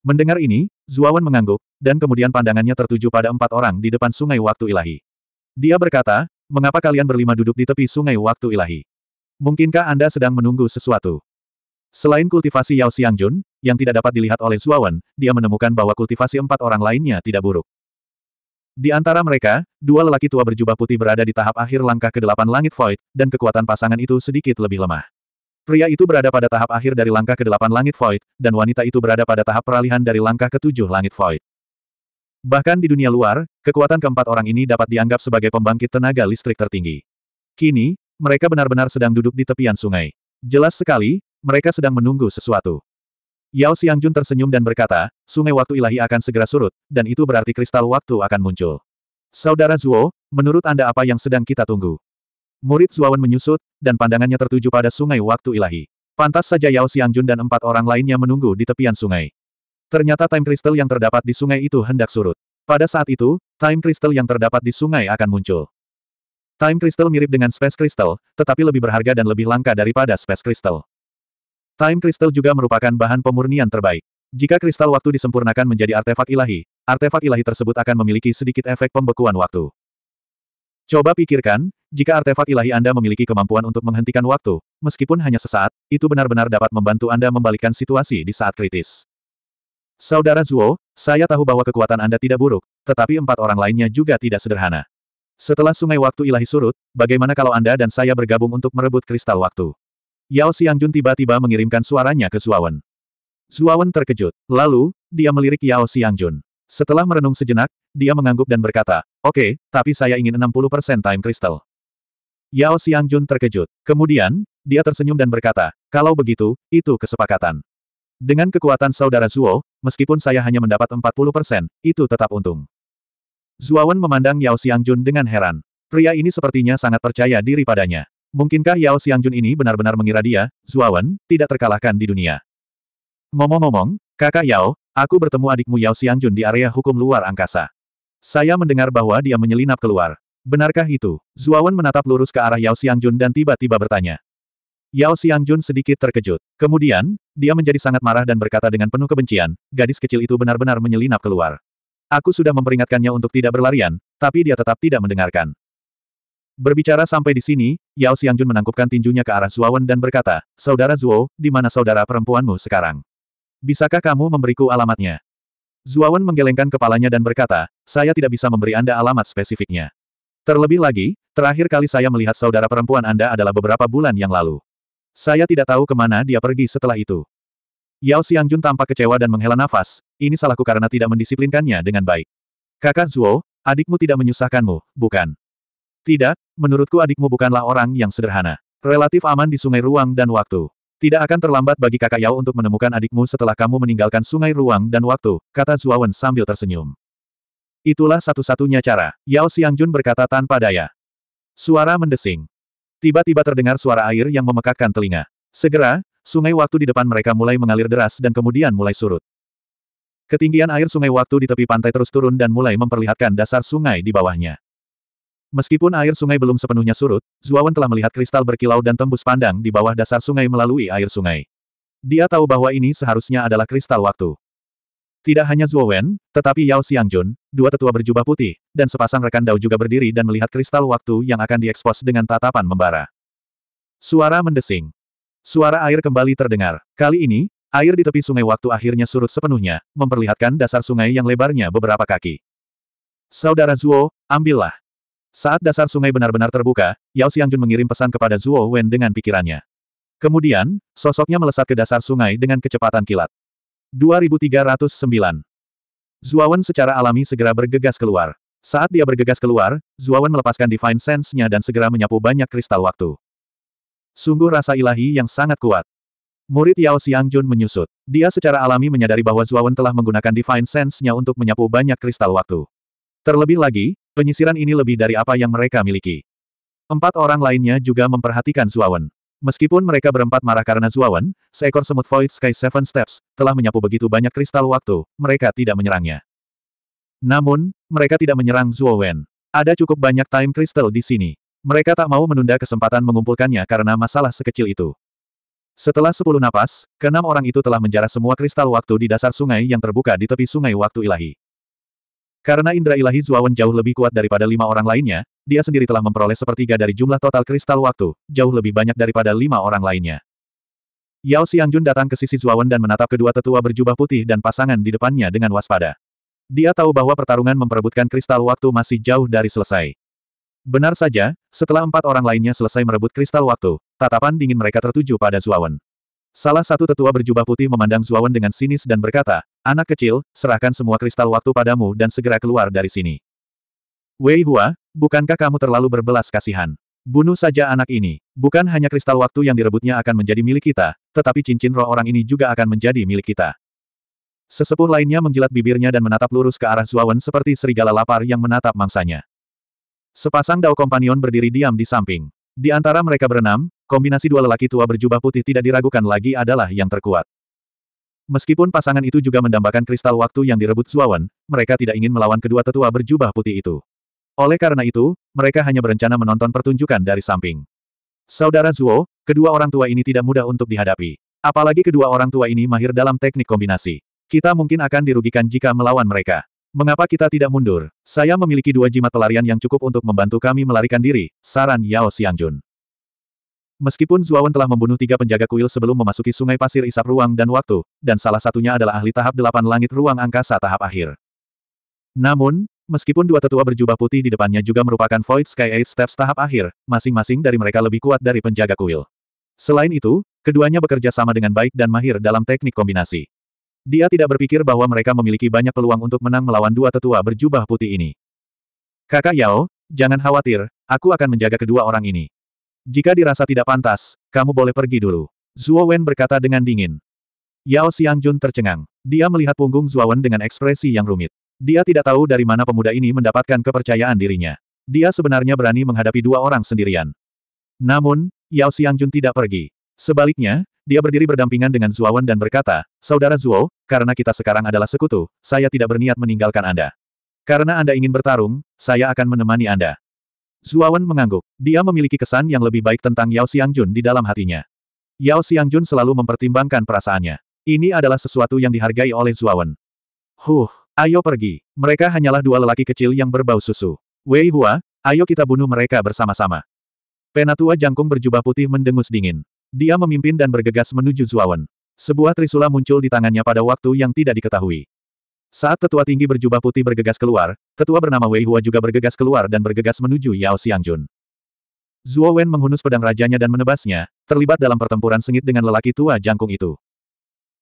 Mendengar ini, Zuawan mengangguk, dan kemudian pandangannya tertuju pada empat orang di depan sungai waktu ilahi. Dia berkata, mengapa kalian berlima duduk di tepi sungai waktu ilahi? Mungkinkah Anda sedang menunggu sesuatu? Selain kultivasi Yao Xiangjun, yang tidak dapat dilihat oleh Zuawan, dia menemukan bahwa kultivasi empat orang lainnya tidak buruk. Di antara mereka, dua lelaki tua berjubah putih berada di tahap akhir langkah ke delapan langit void, dan kekuatan pasangan itu sedikit lebih lemah. Pria itu berada pada tahap akhir dari langkah ke delapan langit void, dan wanita itu berada pada tahap peralihan dari langkah ke ketujuh langit void. Bahkan di dunia luar, kekuatan keempat orang ini dapat dianggap sebagai pembangkit tenaga listrik tertinggi. Kini, mereka benar-benar sedang duduk di tepian sungai. Jelas sekali, mereka sedang menunggu sesuatu. Yao Xiangjun tersenyum dan berkata, sungai waktu ilahi akan segera surut, dan itu berarti kristal waktu akan muncul. Saudara Zuo, menurut Anda apa yang sedang kita tunggu? Murid Zuawan menyusut, dan pandangannya tertuju pada sungai waktu ilahi. Pantas saja Yao Xiangjun dan empat orang lainnya menunggu di tepian sungai. Ternyata time crystal yang terdapat di sungai itu hendak surut. Pada saat itu, time crystal yang terdapat di sungai akan muncul. Time crystal mirip dengan space crystal, tetapi lebih berharga dan lebih langka daripada space crystal. Time Crystal juga merupakan bahan pemurnian terbaik. Jika kristal waktu disempurnakan menjadi artefak ilahi, artefak ilahi tersebut akan memiliki sedikit efek pembekuan waktu. Coba pikirkan, jika artefak ilahi Anda memiliki kemampuan untuk menghentikan waktu, meskipun hanya sesaat, itu benar-benar dapat membantu Anda membalikkan situasi di saat kritis. Saudara Zuo, saya tahu bahwa kekuatan Anda tidak buruk, tetapi empat orang lainnya juga tidak sederhana. Setelah sungai waktu ilahi surut, bagaimana kalau Anda dan saya bergabung untuk merebut kristal waktu? Yao Xiangjun tiba-tiba mengirimkan suaranya ke Zuawan. Zuawan terkejut. Lalu, dia melirik Yao Xiangjun. Setelah merenung sejenak, dia mengangguk dan berkata, Oke, okay, tapi saya ingin 60% time crystal. Yao Xiangjun terkejut. Kemudian, dia tersenyum dan berkata, Kalau begitu, itu kesepakatan. Dengan kekuatan saudara Zuo, meskipun saya hanya mendapat 40%, itu tetap untung. Zuawan memandang Yao Xiangjun dengan heran. Pria ini sepertinya sangat percaya diri padanya. Mungkinkah Yao Xiangjun ini benar-benar mengira dia, Zuawan, tidak terkalahkan di dunia? Ngomong-ngomong, kakak Yao, aku bertemu adikmu Yao Xiangjun di area hukum luar angkasa. Saya mendengar bahwa dia menyelinap keluar. Benarkah itu? Zuawan menatap lurus ke arah Yao Xiangjun dan tiba-tiba bertanya. Yao Xiangjun sedikit terkejut. Kemudian, dia menjadi sangat marah dan berkata dengan penuh kebencian, gadis kecil itu benar-benar menyelinap keluar. Aku sudah memperingatkannya untuk tidak berlarian, tapi dia tetap tidak mendengarkan. Berbicara sampai di sini, Yao Xiangjun menangkupkan tinjunya ke arah Zuowen dan berkata, Saudara Zuo, di mana saudara perempuanmu sekarang? Bisakah kamu memberiku alamatnya? Zuowen menggelengkan kepalanya dan berkata, saya tidak bisa memberi Anda alamat spesifiknya. Terlebih lagi, terakhir kali saya melihat saudara perempuan Anda adalah beberapa bulan yang lalu. Saya tidak tahu kemana dia pergi setelah itu. Yao Xiangjun tampak kecewa dan menghela nafas, ini salahku karena tidak mendisiplinkannya dengan baik. Kakak Zuo, adikmu tidak menyusahkanmu, bukan? Tidak, menurutku adikmu bukanlah orang yang sederhana. Relatif aman di sungai ruang dan waktu. Tidak akan terlambat bagi kakak Yao untuk menemukan adikmu setelah kamu meninggalkan sungai ruang dan waktu, kata Zuawan sambil tersenyum. Itulah satu-satunya cara, Yao Xiangjun berkata tanpa daya. Suara mendesing. Tiba-tiba terdengar suara air yang memekakkan telinga. Segera, sungai waktu di depan mereka mulai mengalir deras dan kemudian mulai surut. Ketinggian air sungai waktu di tepi pantai terus turun dan mulai memperlihatkan dasar sungai di bawahnya. Meskipun air sungai belum sepenuhnya surut, Zuawan telah melihat kristal berkilau dan tembus pandang di bawah dasar sungai melalui air sungai. Dia tahu bahwa ini seharusnya adalah kristal waktu. Tidak hanya Zuowen, tetapi Yao Xiangjun, dua tetua berjubah putih, dan sepasang rekan Dao juga berdiri dan melihat kristal waktu yang akan diekspos dengan tatapan membara. Suara mendesing. Suara air kembali terdengar. Kali ini, air di tepi sungai waktu akhirnya surut sepenuhnya, memperlihatkan dasar sungai yang lebarnya beberapa kaki. Saudara Zuo, ambillah. Saat dasar sungai benar-benar terbuka, Yao Xiangjun mengirim pesan kepada Zuo Wen dengan pikirannya. Kemudian, sosoknya melesat ke dasar sungai dengan kecepatan kilat. 2309 Wen secara alami segera bergegas keluar. Saat dia bergegas keluar, Wen melepaskan Divine Sense-nya dan segera menyapu banyak kristal waktu. Sungguh rasa ilahi yang sangat kuat. Murid Yao Xiangjun menyusut. Dia secara alami menyadari bahwa Wen telah menggunakan Divine Sense-nya untuk menyapu banyak kristal waktu. Terlebih lagi, penyisiran ini lebih dari apa yang mereka miliki. Empat orang lainnya juga memperhatikan Zuawan. Meskipun mereka berempat marah karena Zuawan, seekor semut Void Sky Seven Steps telah menyapu begitu banyak kristal waktu, mereka tidak menyerangnya. Namun, mereka tidak menyerang Zuowen. Ada cukup banyak time kristal di sini. Mereka tak mau menunda kesempatan mengumpulkannya karena masalah sekecil itu. Setelah sepuluh napas, keenam orang itu telah menjarah semua kristal waktu di dasar sungai yang terbuka di tepi sungai waktu ilahi. Karena indra ilahi Zuawan jauh lebih kuat daripada lima orang lainnya, dia sendiri telah memperoleh sepertiga dari jumlah total kristal waktu, jauh lebih banyak daripada lima orang lainnya. Yao Xiangjun datang ke sisi Zuawan dan menatap kedua tetua berjubah putih dan pasangan di depannya dengan waspada. Dia tahu bahwa pertarungan memperebutkan kristal waktu masih jauh dari selesai. Benar saja, setelah empat orang lainnya selesai merebut kristal waktu, tatapan dingin mereka tertuju pada Zuawan. Salah satu tetua berjubah putih memandang Zuawan dengan sinis dan berkata, Anak kecil, serahkan semua kristal waktu padamu dan segera keluar dari sini. Wei Hua, bukankah kamu terlalu berbelas kasihan? Bunuh saja anak ini. Bukan hanya kristal waktu yang direbutnya akan menjadi milik kita, tetapi cincin roh orang ini juga akan menjadi milik kita. Sesepuh lainnya menjilat bibirnya dan menatap lurus ke arah Zuawan seperti serigala lapar yang menatap mangsanya. Sepasang Dao Kompanion berdiri diam di samping. Di antara mereka berenam, kombinasi dua lelaki tua berjubah putih tidak diragukan lagi adalah yang terkuat. Meskipun pasangan itu juga mendambakan kristal waktu yang direbut Zuawan, mereka tidak ingin melawan kedua tetua berjubah putih itu. Oleh karena itu, mereka hanya berencana menonton pertunjukan dari samping. Saudara Zuo, kedua orang tua ini tidak mudah untuk dihadapi. Apalagi kedua orang tua ini mahir dalam teknik kombinasi. Kita mungkin akan dirugikan jika melawan mereka. Mengapa kita tidak mundur? Saya memiliki dua jimat pelarian yang cukup untuk membantu kami melarikan diri, saran Yao Xiangjun. Meskipun Zuawan telah membunuh tiga penjaga kuil sebelum memasuki sungai pasir isap ruang dan waktu, dan salah satunya adalah ahli tahap delapan langit ruang angkasa tahap akhir. Namun, meskipun dua tetua berjubah putih di depannya juga merupakan Void Sky Eight Steps tahap akhir, masing-masing dari mereka lebih kuat dari penjaga kuil. Selain itu, keduanya bekerja sama dengan baik dan mahir dalam teknik kombinasi. Dia tidak berpikir bahwa mereka memiliki banyak peluang untuk menang melawan dua tetua berjubah putih ini. Kakak Yao, jangan khawatir, aku akan menjaga kedua orang ini. Jika dirasa tidak pantas, kamu boleh pergi dulu. Zuo Wen berkata dengan dingin. Yao Xiangjun tercengang. Dia melihat punggung Zuo Wen dengan ekspresi yang rumit. Dia tidak tahu dari mana pemuda ini mendapatkan kepercayaan dirinya. Dia sebenarnya berani menghadapi dua orang sendirian. Namun, Yao Xiangjun tidak pergi. Sebaliknya, dia berdiri berdampingan dengan Zuo Wen dan berkata, Saudara Zuo, karena kita sekarang adalah sekutu, saya tidak berniat meninggalkan Anda. Karena Anda ingin bertarung, saya akan menemani Anda. Zuawan mengangguk. Dia memiliki kesan yang lebih baik tentang Yao Xiangjun di dalam hatinya. Yao Xiangjun selalu mempertimbangkan perasaannya. Ini adalah sesuatu yang dihargai oleh Zuawan. Huh, ayo pergi. Mereka hanyalah dua lelaki kecil yang berbau susu. Wei Hua, ayo kita bunuh mereka bersama-sama. Penatua jangkung berjubah putih mendengus dingin. Dia memimpin dan bergegas menuju Zuawan. Sebuah trisula muncul di tangannya pada waktu yang tidak diketahui. Saat tetua tinggi berjubah putih bergegas keluar, tetua bernama Wei Hua juga bergegas keluar dan bergegas menuju Yao Xiangjun. Zuo Wen menghunus pedang rajanya dan menebasnya, terlibat dalam pertempuran sengit dengan lelaki tua jangkung itu.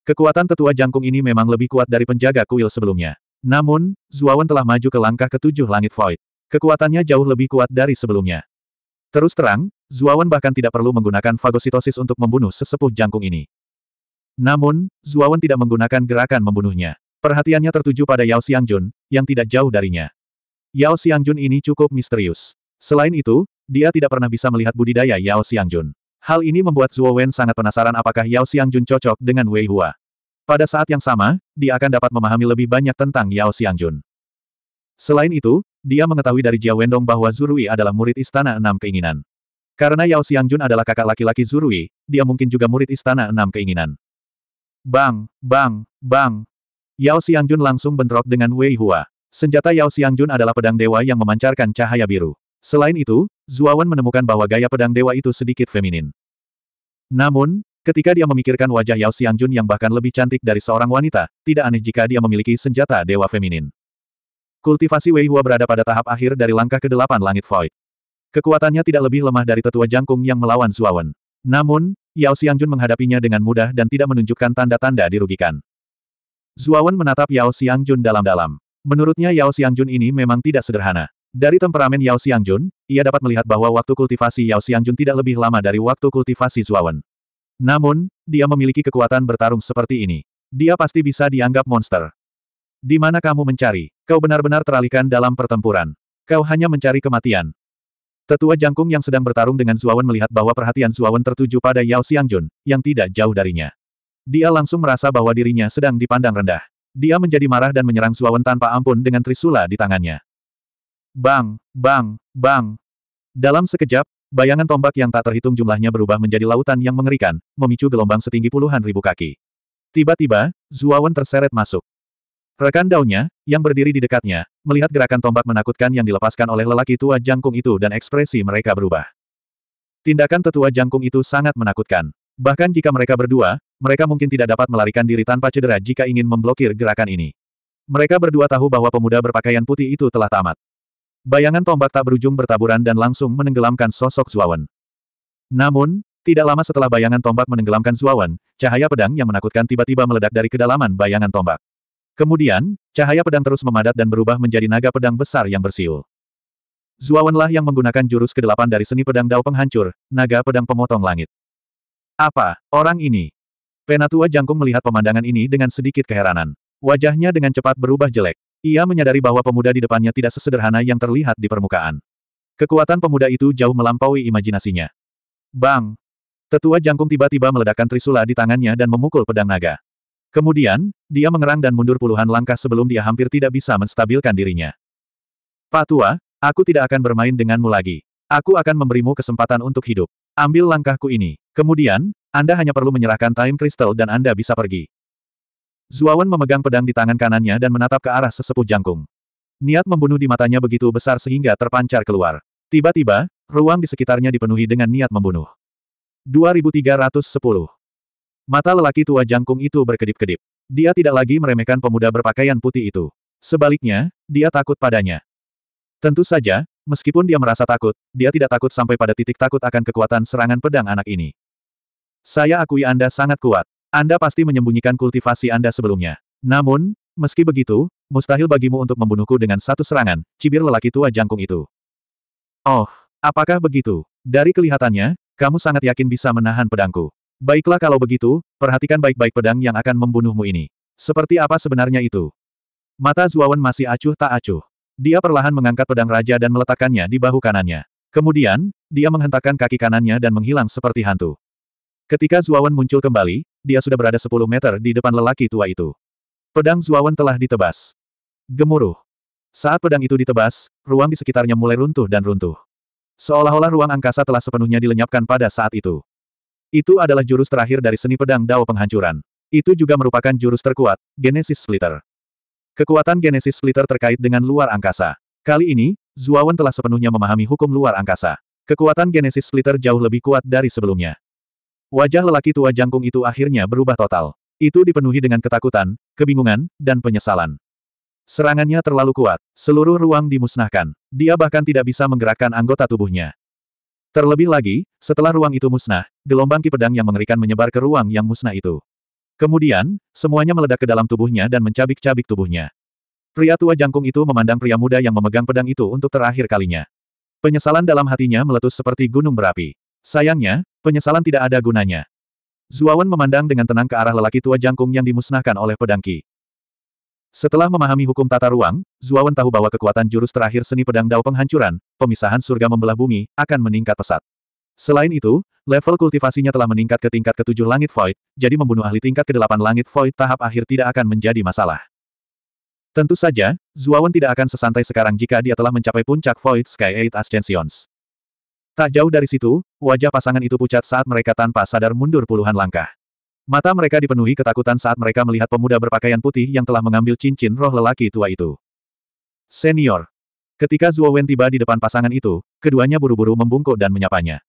Kekuatan tetua jangkung ini memang lebih kuat dari penjaga kuil sebelumnya. Namun, Zuo Wen telah maju ke langkah ketujuh langit void. Kekuatannya jauh lebih kuat dari sebelumnya. Terus terang, Zuo Wen bahkan tidak perlu menggunakan fagositosis untuk membunuh sesepuh jangkung ini. Namun, Zuo Wen tidak menggunakan gerakan membunuhnya. Perhatiannya tertuju pada Yao Xiangjun, yang tidak jauh darinya. Yao Xiangjun ini cukup misterius. Selain itu, dia tidak pernah bisa melihat budidaya Yao Xiangjun. Hal ini membuat Zhuo Wen sangat penasaran apakah Yao Xiangjun cocok dengan Wei Hua. Pada saat yang sama, dia akan dapat memahami lebih banyak tentang Yao Xiangjun. Selain itu, dia mengetahui dari Jia Wendong bahwa Zurui adalah murid Istana Enam Keinginan. Karena Yao Xiangjun adalah kakak laki-laki Zurui, dia mungkin juga murid Istana Enam Keinginan. Bang, bang, bang, Yao Xiangjun langsung bentrok dengan Wei Hua. Senjata Yao Xiangjun adalah pedang dewa yang memancarkan cahaya biru. Selain itu, Zuawan menemukan bahwa gaya pedang dewa itu sedikit feminin. Namun, ketika dia memikirkan wajah Yao Xiangjun yang bahkan lebih cantik dari seorang wanita, tidak aneh jika dia memiliki senjata dewa feminin. Kultivasi Wei Hua berada pada tahap akhir dari langkah ke-8 langit void. Kekuatannya tidak lebih lemah dari tetua jangkung yang melawan Zuawan. Namun, Yao Xiangjun menghadapinya dengan mudah dan tidak menunjukkan tanda-tanda dirugikan. Zuawan menatap Yao Xiangjun dalam-dalam. Menurutnya Yao Xiangjun ini memang tidak sederhana. Dari temperamen Yao Xiangjun, ia dapat melihat bahwa waktu kultivasi Yao Xiangjun tidak lebih lama dari waktu kultivasi Zuawan. Namun, dia memiliki kekuatan bertarung seperti ini. Dia pasti bisa dianggap monster. Di mana kamu mencari? Kau benar-benar teralihkan dalam pertempuran. Kau hanya mencari kematian. Tetua Jangkung yang sedang bertarung dengan Zuawan melihat bahwa perhatian Zuawan tertuju pada Yao Xiangjun, yang tidak jauh darinya. Dia langsung merasa bahwa dirinya sedang dipandang rendah. Dia menjadi marah dan menyerang Zuawan tanpa ampun dengan trisula di tangannya. Bang, bang, bang. Dalam sekejap, bayangan tombak yang tak terhitung jumlahnya berubah menjadi lautan yang mengerikan, memicu gelombang setinggi puluhan ribu kaki. Tiba-tiba, Zuawan terseret masuk. Rekan daunnya, yang berdiri di dekatnya, melihat gerakan tombak menakutkan yang dilepaskan oleh lelaki tua jangkung itu dan ekspresi mereka berubah. Tindakan tetua jangkung itu sangat menakutkan. Bahkan jika mereka berdua, mereka mungkin tidak dapat melarikan diri tanpa cedera jika ingin memblokir gerakan ini. Mereka berdua tahu bahwa pemuda berpakaian putih itu telah tamat. Bayangan tombak tak berujung bertaburan dan langsung menenggelamkan sosok Zuawan. Namun, tidak lama setelah bayangan tombak menenggelamkan Zuawan, cahaya pedang yang menakutkan tiba-tiba meledak dari kedalaman bayangan tombak. Kemudian, cahaya pedang terus memadat dan berubah menjadi naga pedang besar yang bersiul. Zuawanlah yang menggunakan jurus kedelapan dari seni pedang Dao penghancur, naga pedang pemotong langit. Apa, orang ini? Penatua Jangkung melihat pemandangan ini dengan sedikit keheranan. Wajahnya dengan cepat berubah jelek. Ia menyadari bahwa pemuda di depannya tidak sesederhana yang terlihat di permukaan. Kekuatan pemuda itu jauh melampaui imajinasinya. Bang! Tetua Jangkung tiba-tiba meledakkan trisula di tangannya dan memukul pedang naga. Kemudian, dia mengerang dan mundur puluhan langkah sebelum dia hampir tidak bisa menstabilkan dirinya. Pak Tua, aku tidak akan bermain denganmu lagi. Aku akan memberimu kesempatan untuk hidup. Ambil langkahku ini. Kemudian, Anda hanya perlu menyerahkan Time Crystal dan Anda bisa pergi. Zuawan memegang pedang di tangan kanannya dan menatap ke arah sesepuh jangkung. Niat membunuh di matanya begitu besar sehingga terpancar keluar. Tiba-tiba, ruang di sekitarnya dipenuhi dengan niat membunuh. 2310 Mata lelaki tua jangkung itu berkedip-kedip. Dia tidak lagi meremehkan pemuda berpakaian putih itu. Sebaliknya, dia takut padanya. Tentu saja, meskipun dia merasa takut, dia tidak takut sampai pada titik takut akan kekuatan serangan pedang anak ini. Saya akui Anda sangat kuat. Anda pasti menyembunyikan kultivasi Anda sebelumnya. Namun, meski begitu, mustahil bagimu untuk membunuhku dengan satu serangan, cibir lelaki tua jangkung itu. Oh, apakah begitu? Dari kelihatannya, kamu sangat yakin bisa menahan pedangku. Baiklah kalau begitu, perhatikan baik-baik pedang yang akan membunuhmu ini. Seperti apa sebenarnya itu? Mata Zuawan masih acuh tak acuh. Dia perlahan mengangkat pedang raja dan meletakkannya di bahu kanannya. Kemudian, dia menghentakkan kaki kanannya dan menghilang seperti hantu. Ketika Zuawan muncul kembali, dia sudah berada 10 meter di depan lelaki tua itu. Pedang Zuawan telah ditebas. Gemuruh. Saat pedang itu ditebas, ruang di sekitarnya mulai runtuh dan runtuh. Seolah-olah ruang angkasa telah sepenuhnya dilenyapkan pada saat itu. Itu adalah jurus terakhir dari seni pedang Dao penghancuran. Itu juga merupakan jurus terkuat, Genesis Splitter. Kekuatan Genesis Splitter terkait dengan luar angkasa. Kali ini, Zuawan telah sepenuhnya memahami hukum luar angkasa. Kekuatan Genesis Splitter jauh lebih kuat dari sebelumnya. Wajah lelaki tua jangkung itu akhirnya berubah total. Itu dipenuhi dengan ketakutan, kebingungan, dan penyesalan. Serangannya terlalu kuat, seluruh ruang dimusnahkan. Dia bahkan tidak bisa menggerakkan anggota tubuhnya. Terlebih lagi, setelah ruang itu musnah, gelombang ki pedang yang mengerikan menyebar ke ruang yang musnah itu. Kemudian, semuanya meledak ke dalam tubuhnya dan mencabik-cabik tubuhnya. Pria tua jangkung itu memandang pria muda yang memegang pedang itu untuk terakhir kalinya. Penyesalan dalam hatinya meletus seperti gunung berapi. Sayangnya, penyesalan tidak ada gunanya. Zuawan memandang dengan tenang ke arah lelaki tua jangkung yang dimusnahkan oleh pedang Ki. Setelah memahami hukum tata ruang, Zuawan tahu bahwa kekuatan jurus terakhir seni pedang Dao penghancuran, pemisahan surga membelah bumi, akan meningkat pesat. Selain itu, level kultivasinya telah meningkat ke tingkat ketujuh langit void, jadi membunuh ahli tingkat kedelapan langit void tahap akhir tidak akan menjadi masalah. Tentu saja, Zuawan tidak akan sesantai sekarang jika dia telah mencapai puncak void Sky Eight Ascensions. Tak jauh dari situ, wajah pasangan itu pucat saat mereka tanpa sadar mundur puluhan langkah. Mata mereka dipenuhi ketakutan saat mereka melihat pemuda berpakaian putih yang telah mengambil cincin roh lelaki tua itu. Senior. Ketika Zhuo Wen tiba di depan pasangan itu, keduanya buru-buru membungkuk dan menyapanya.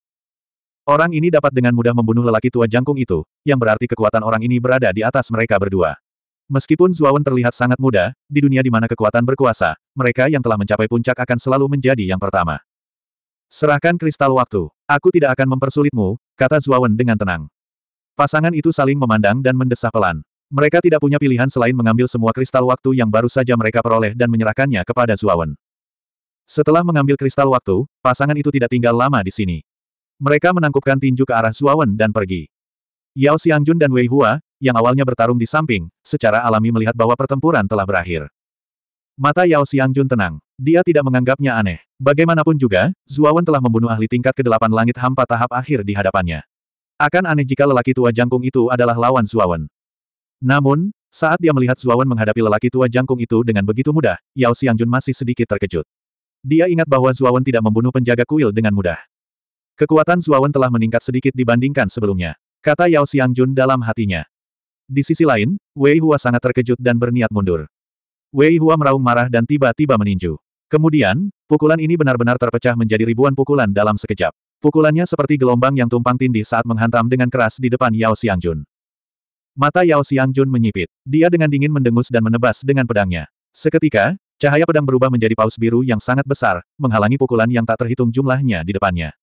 Orang ini dapat dengan mudah membunuh lelaki tua jangkung itu, yang berarti kekuatan orang ini berada di atas mereka berdua. Meskipun Wen terlihat sangat muda, di dunia di mana kekuatan berkuasa, mereka yang telah mencapai puncak akan selalu menjadi yang pertama. Serahkan kristal waktu. Aku tidak akan mempersulitmu, kata Zuawan dengan tenang. Pasangan itu saling memandang dan mendesah pelan. Mereka tidak punya pilihan selain mengambil semua kristal waktu yang baru saja mereka peroleh dan menyerahkannya kepada Zuawan. Setelah mengambil kristal waktu, pasangan itu tidak tinggal lama di sini. Mereka menangkupkan tinju ke arah Zuawan dan pergi. Yao Xiangjun dan Wei Hua, yang awalnya bertarung di samping, secara alami melihat bahwa pertempuran telah berakhir. Mata Yao Xiangjun tenang. Dia tidak menganggapnya aneh. Bagaimanapun juga, Zuawan telah membunuh ahli tingkat ke-8 langit hampa tahap akhir di hadapannya. Akan aneh jika lelaki tua jangkung itu adalah lawan Zuawan. Namun, saat dia melihat Zuawan menghadapi lelaki tua jangkung itu dengan begitu mudah, Yao Xiangjun masih sedikit terkejut. Dia ingat bahwa Zuawan tidak membunuh penjaga kuil dengan mudah. Kekuatan Zuawan telah meningkat sedikit dibandingkan sebelumnya, kata Yao Xiangjun dalam hatinya. Di sisi lain, Wei Hua sangat terkejut dan berniat mundur. Wei Hua meraung marah dan tiba-tiba meninju. Kemudian, pukulan ini benar-benar terpecah menjadi ribuan pukulan dalam sekejap. Pukulannya seperti gelombang yang tumpang tindih saat menghantam dengan keras di depan Yao Xiangjun. Mata Yao Xiangjun menyipit. Dia dengan dingin mendengus dan menebas dengan pedangnya. Seketika, cahaya pedang berubah menjadi paus biru yang sangat besar, menghalangi pukulan yang tak terhitung jumlahnya di depannya.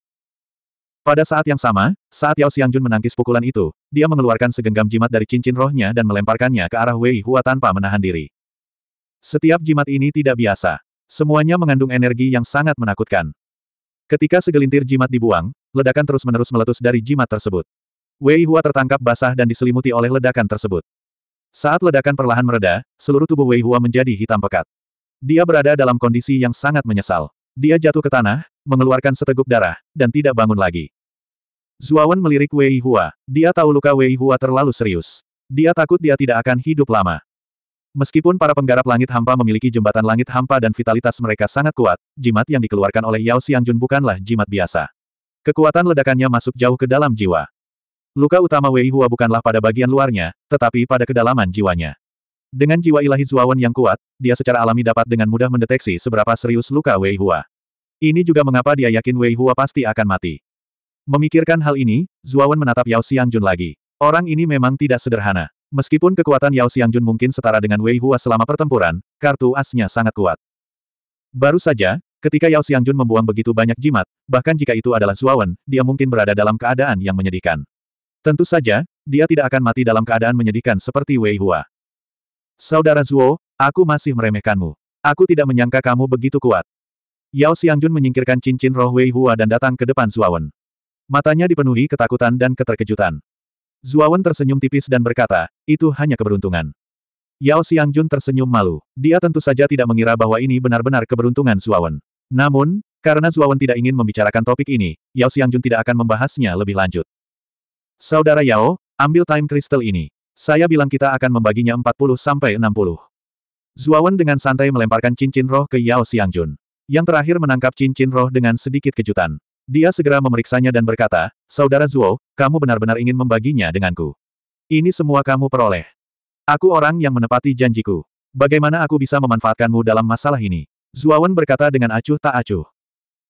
Pada saat yang sama, saat Yao Xiangjun menangkis pukulan itu, dia mengeluarkan segenggam jimat dari cincin rohnya dan melemparkannya ke arah Wei Hua tanpa menahan diri. Setiap jimat ini tidak biasa. Semuanya mengandung energi yang sangat menakutkan. Ketika segelintir jimat dibuang, ledakan terus-menerus meletus dari jimat tersebut. Wei Hua tertangkap basah dan diselimuti oleh ledakan tersebut. Saat ledakan perlahan mereda, seluruh tubuh Wei Hua menjadi hitam pekat. Dia berada dalam kondisi yang sangat menyesal. Dia jatuh ke tanah, mengeluarkan seteguk darah, dan tidak bangun lagi. Zuawan melirik Wei Hua. Dia tahu luka Wei Hua terlalu serius. Dia takut dia tidak akan hidup lama. Meskipun para penggarap langit hampa memiliki jembatan langit hampa dan vitalitas mereka sangat kuat, jimat yang dikeluarkan oleh Yao Xiangjun bukanlah jimat biasa. Kekuatan ledakannya masuk jauh ke dalam jiwa. Luka utama Wei Hua bukanlah pada bagian luarnya, tetapi pada kedalaman jiwanya. Dengan jiwa ilahi Zuawan yang kuat, dia secara alami dapat dengan mudah mendeteksi seberapa serius luka Wei Hua. Ini juga mengapa dia yakin Wei Hua pasti akan mati. Memikirkan hal ini, Zuawan menatap Yao Xiangjun lagi. Orang ini memang tidak sederhana. Meskipun kekuatan Yao Xiangjun mungkin setara dengan Wei Hua selama pertempuran, kartu asnya sangat kuat. Baru saja, ketika Yao Xiangjun membuang begitu banyak jimat, bahkan jika itu adalah Zuawan, dia mungkin berada dalam keadaan yang menyedihkan. Tentu saja, dia tidak akan mati dalam keadaan menyedihkan seperti Wei Hua. Saudara Zuo, aku masih meremehkanmu. Aku tidak menyangka kamu begitu kuat. Yao Xiangjun menyingkirkan cincin roh Wei Hua dan datang ke depan Zuawan. Matanya dipenuhi ketakutan dan keterkejutan. Zuawan tersenyum tipis dan berkata, itu hanya keberuntungan. Yao Xiangjun tersenyum malu. Dia tentu saja tidak mengira bahwa ini benar-benar keberuntungan Zuawan. Namun, karena Zuawan tidak ingin membicarakan topik ini, Yao Xiangjun tidak akan membahasnya lebih lanjut. Saudara Yao, ambil time crystal ini. Saya bilang kita akan membaginya 40-60. Zuawan dengan santai melemparkan cincin roh ke Yao Xiangjun. Yang terakhir menangkap cincin roh dengan sedikit kejutan. Dia segera memeriksanya dan berkata, Saudara Zuo, kamu benar-benar ingin membaginya denganku. Ini semua kamu peroleh. Aku orang yang menepati janjiku. Bagaimana aku bisa memanfaatkanmu dalam masalah ini? Zuawan berkata dengan acuh tak acuh.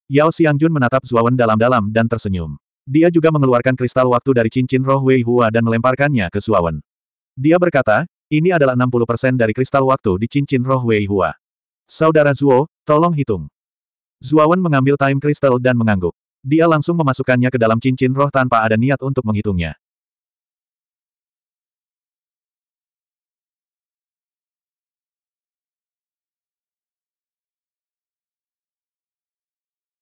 Yao Xiangjun menatap Zuawan dalam-dalam dan tersenyum. Dia juga mengeluarkan kristal waktu dari cincin roh Wei Hua dan melemparkannya ke Zuawan. Dia berkata, ini adalah 60% dari kristal waktu di cincin roh Wei Hua. Saudara Zuo, tolong hitung. Zuawan mengambil time kristal dan mengangguk. Dia langsung memasukkannya ke dalam cincin roh tanpa ada niat untuk menghitungnya.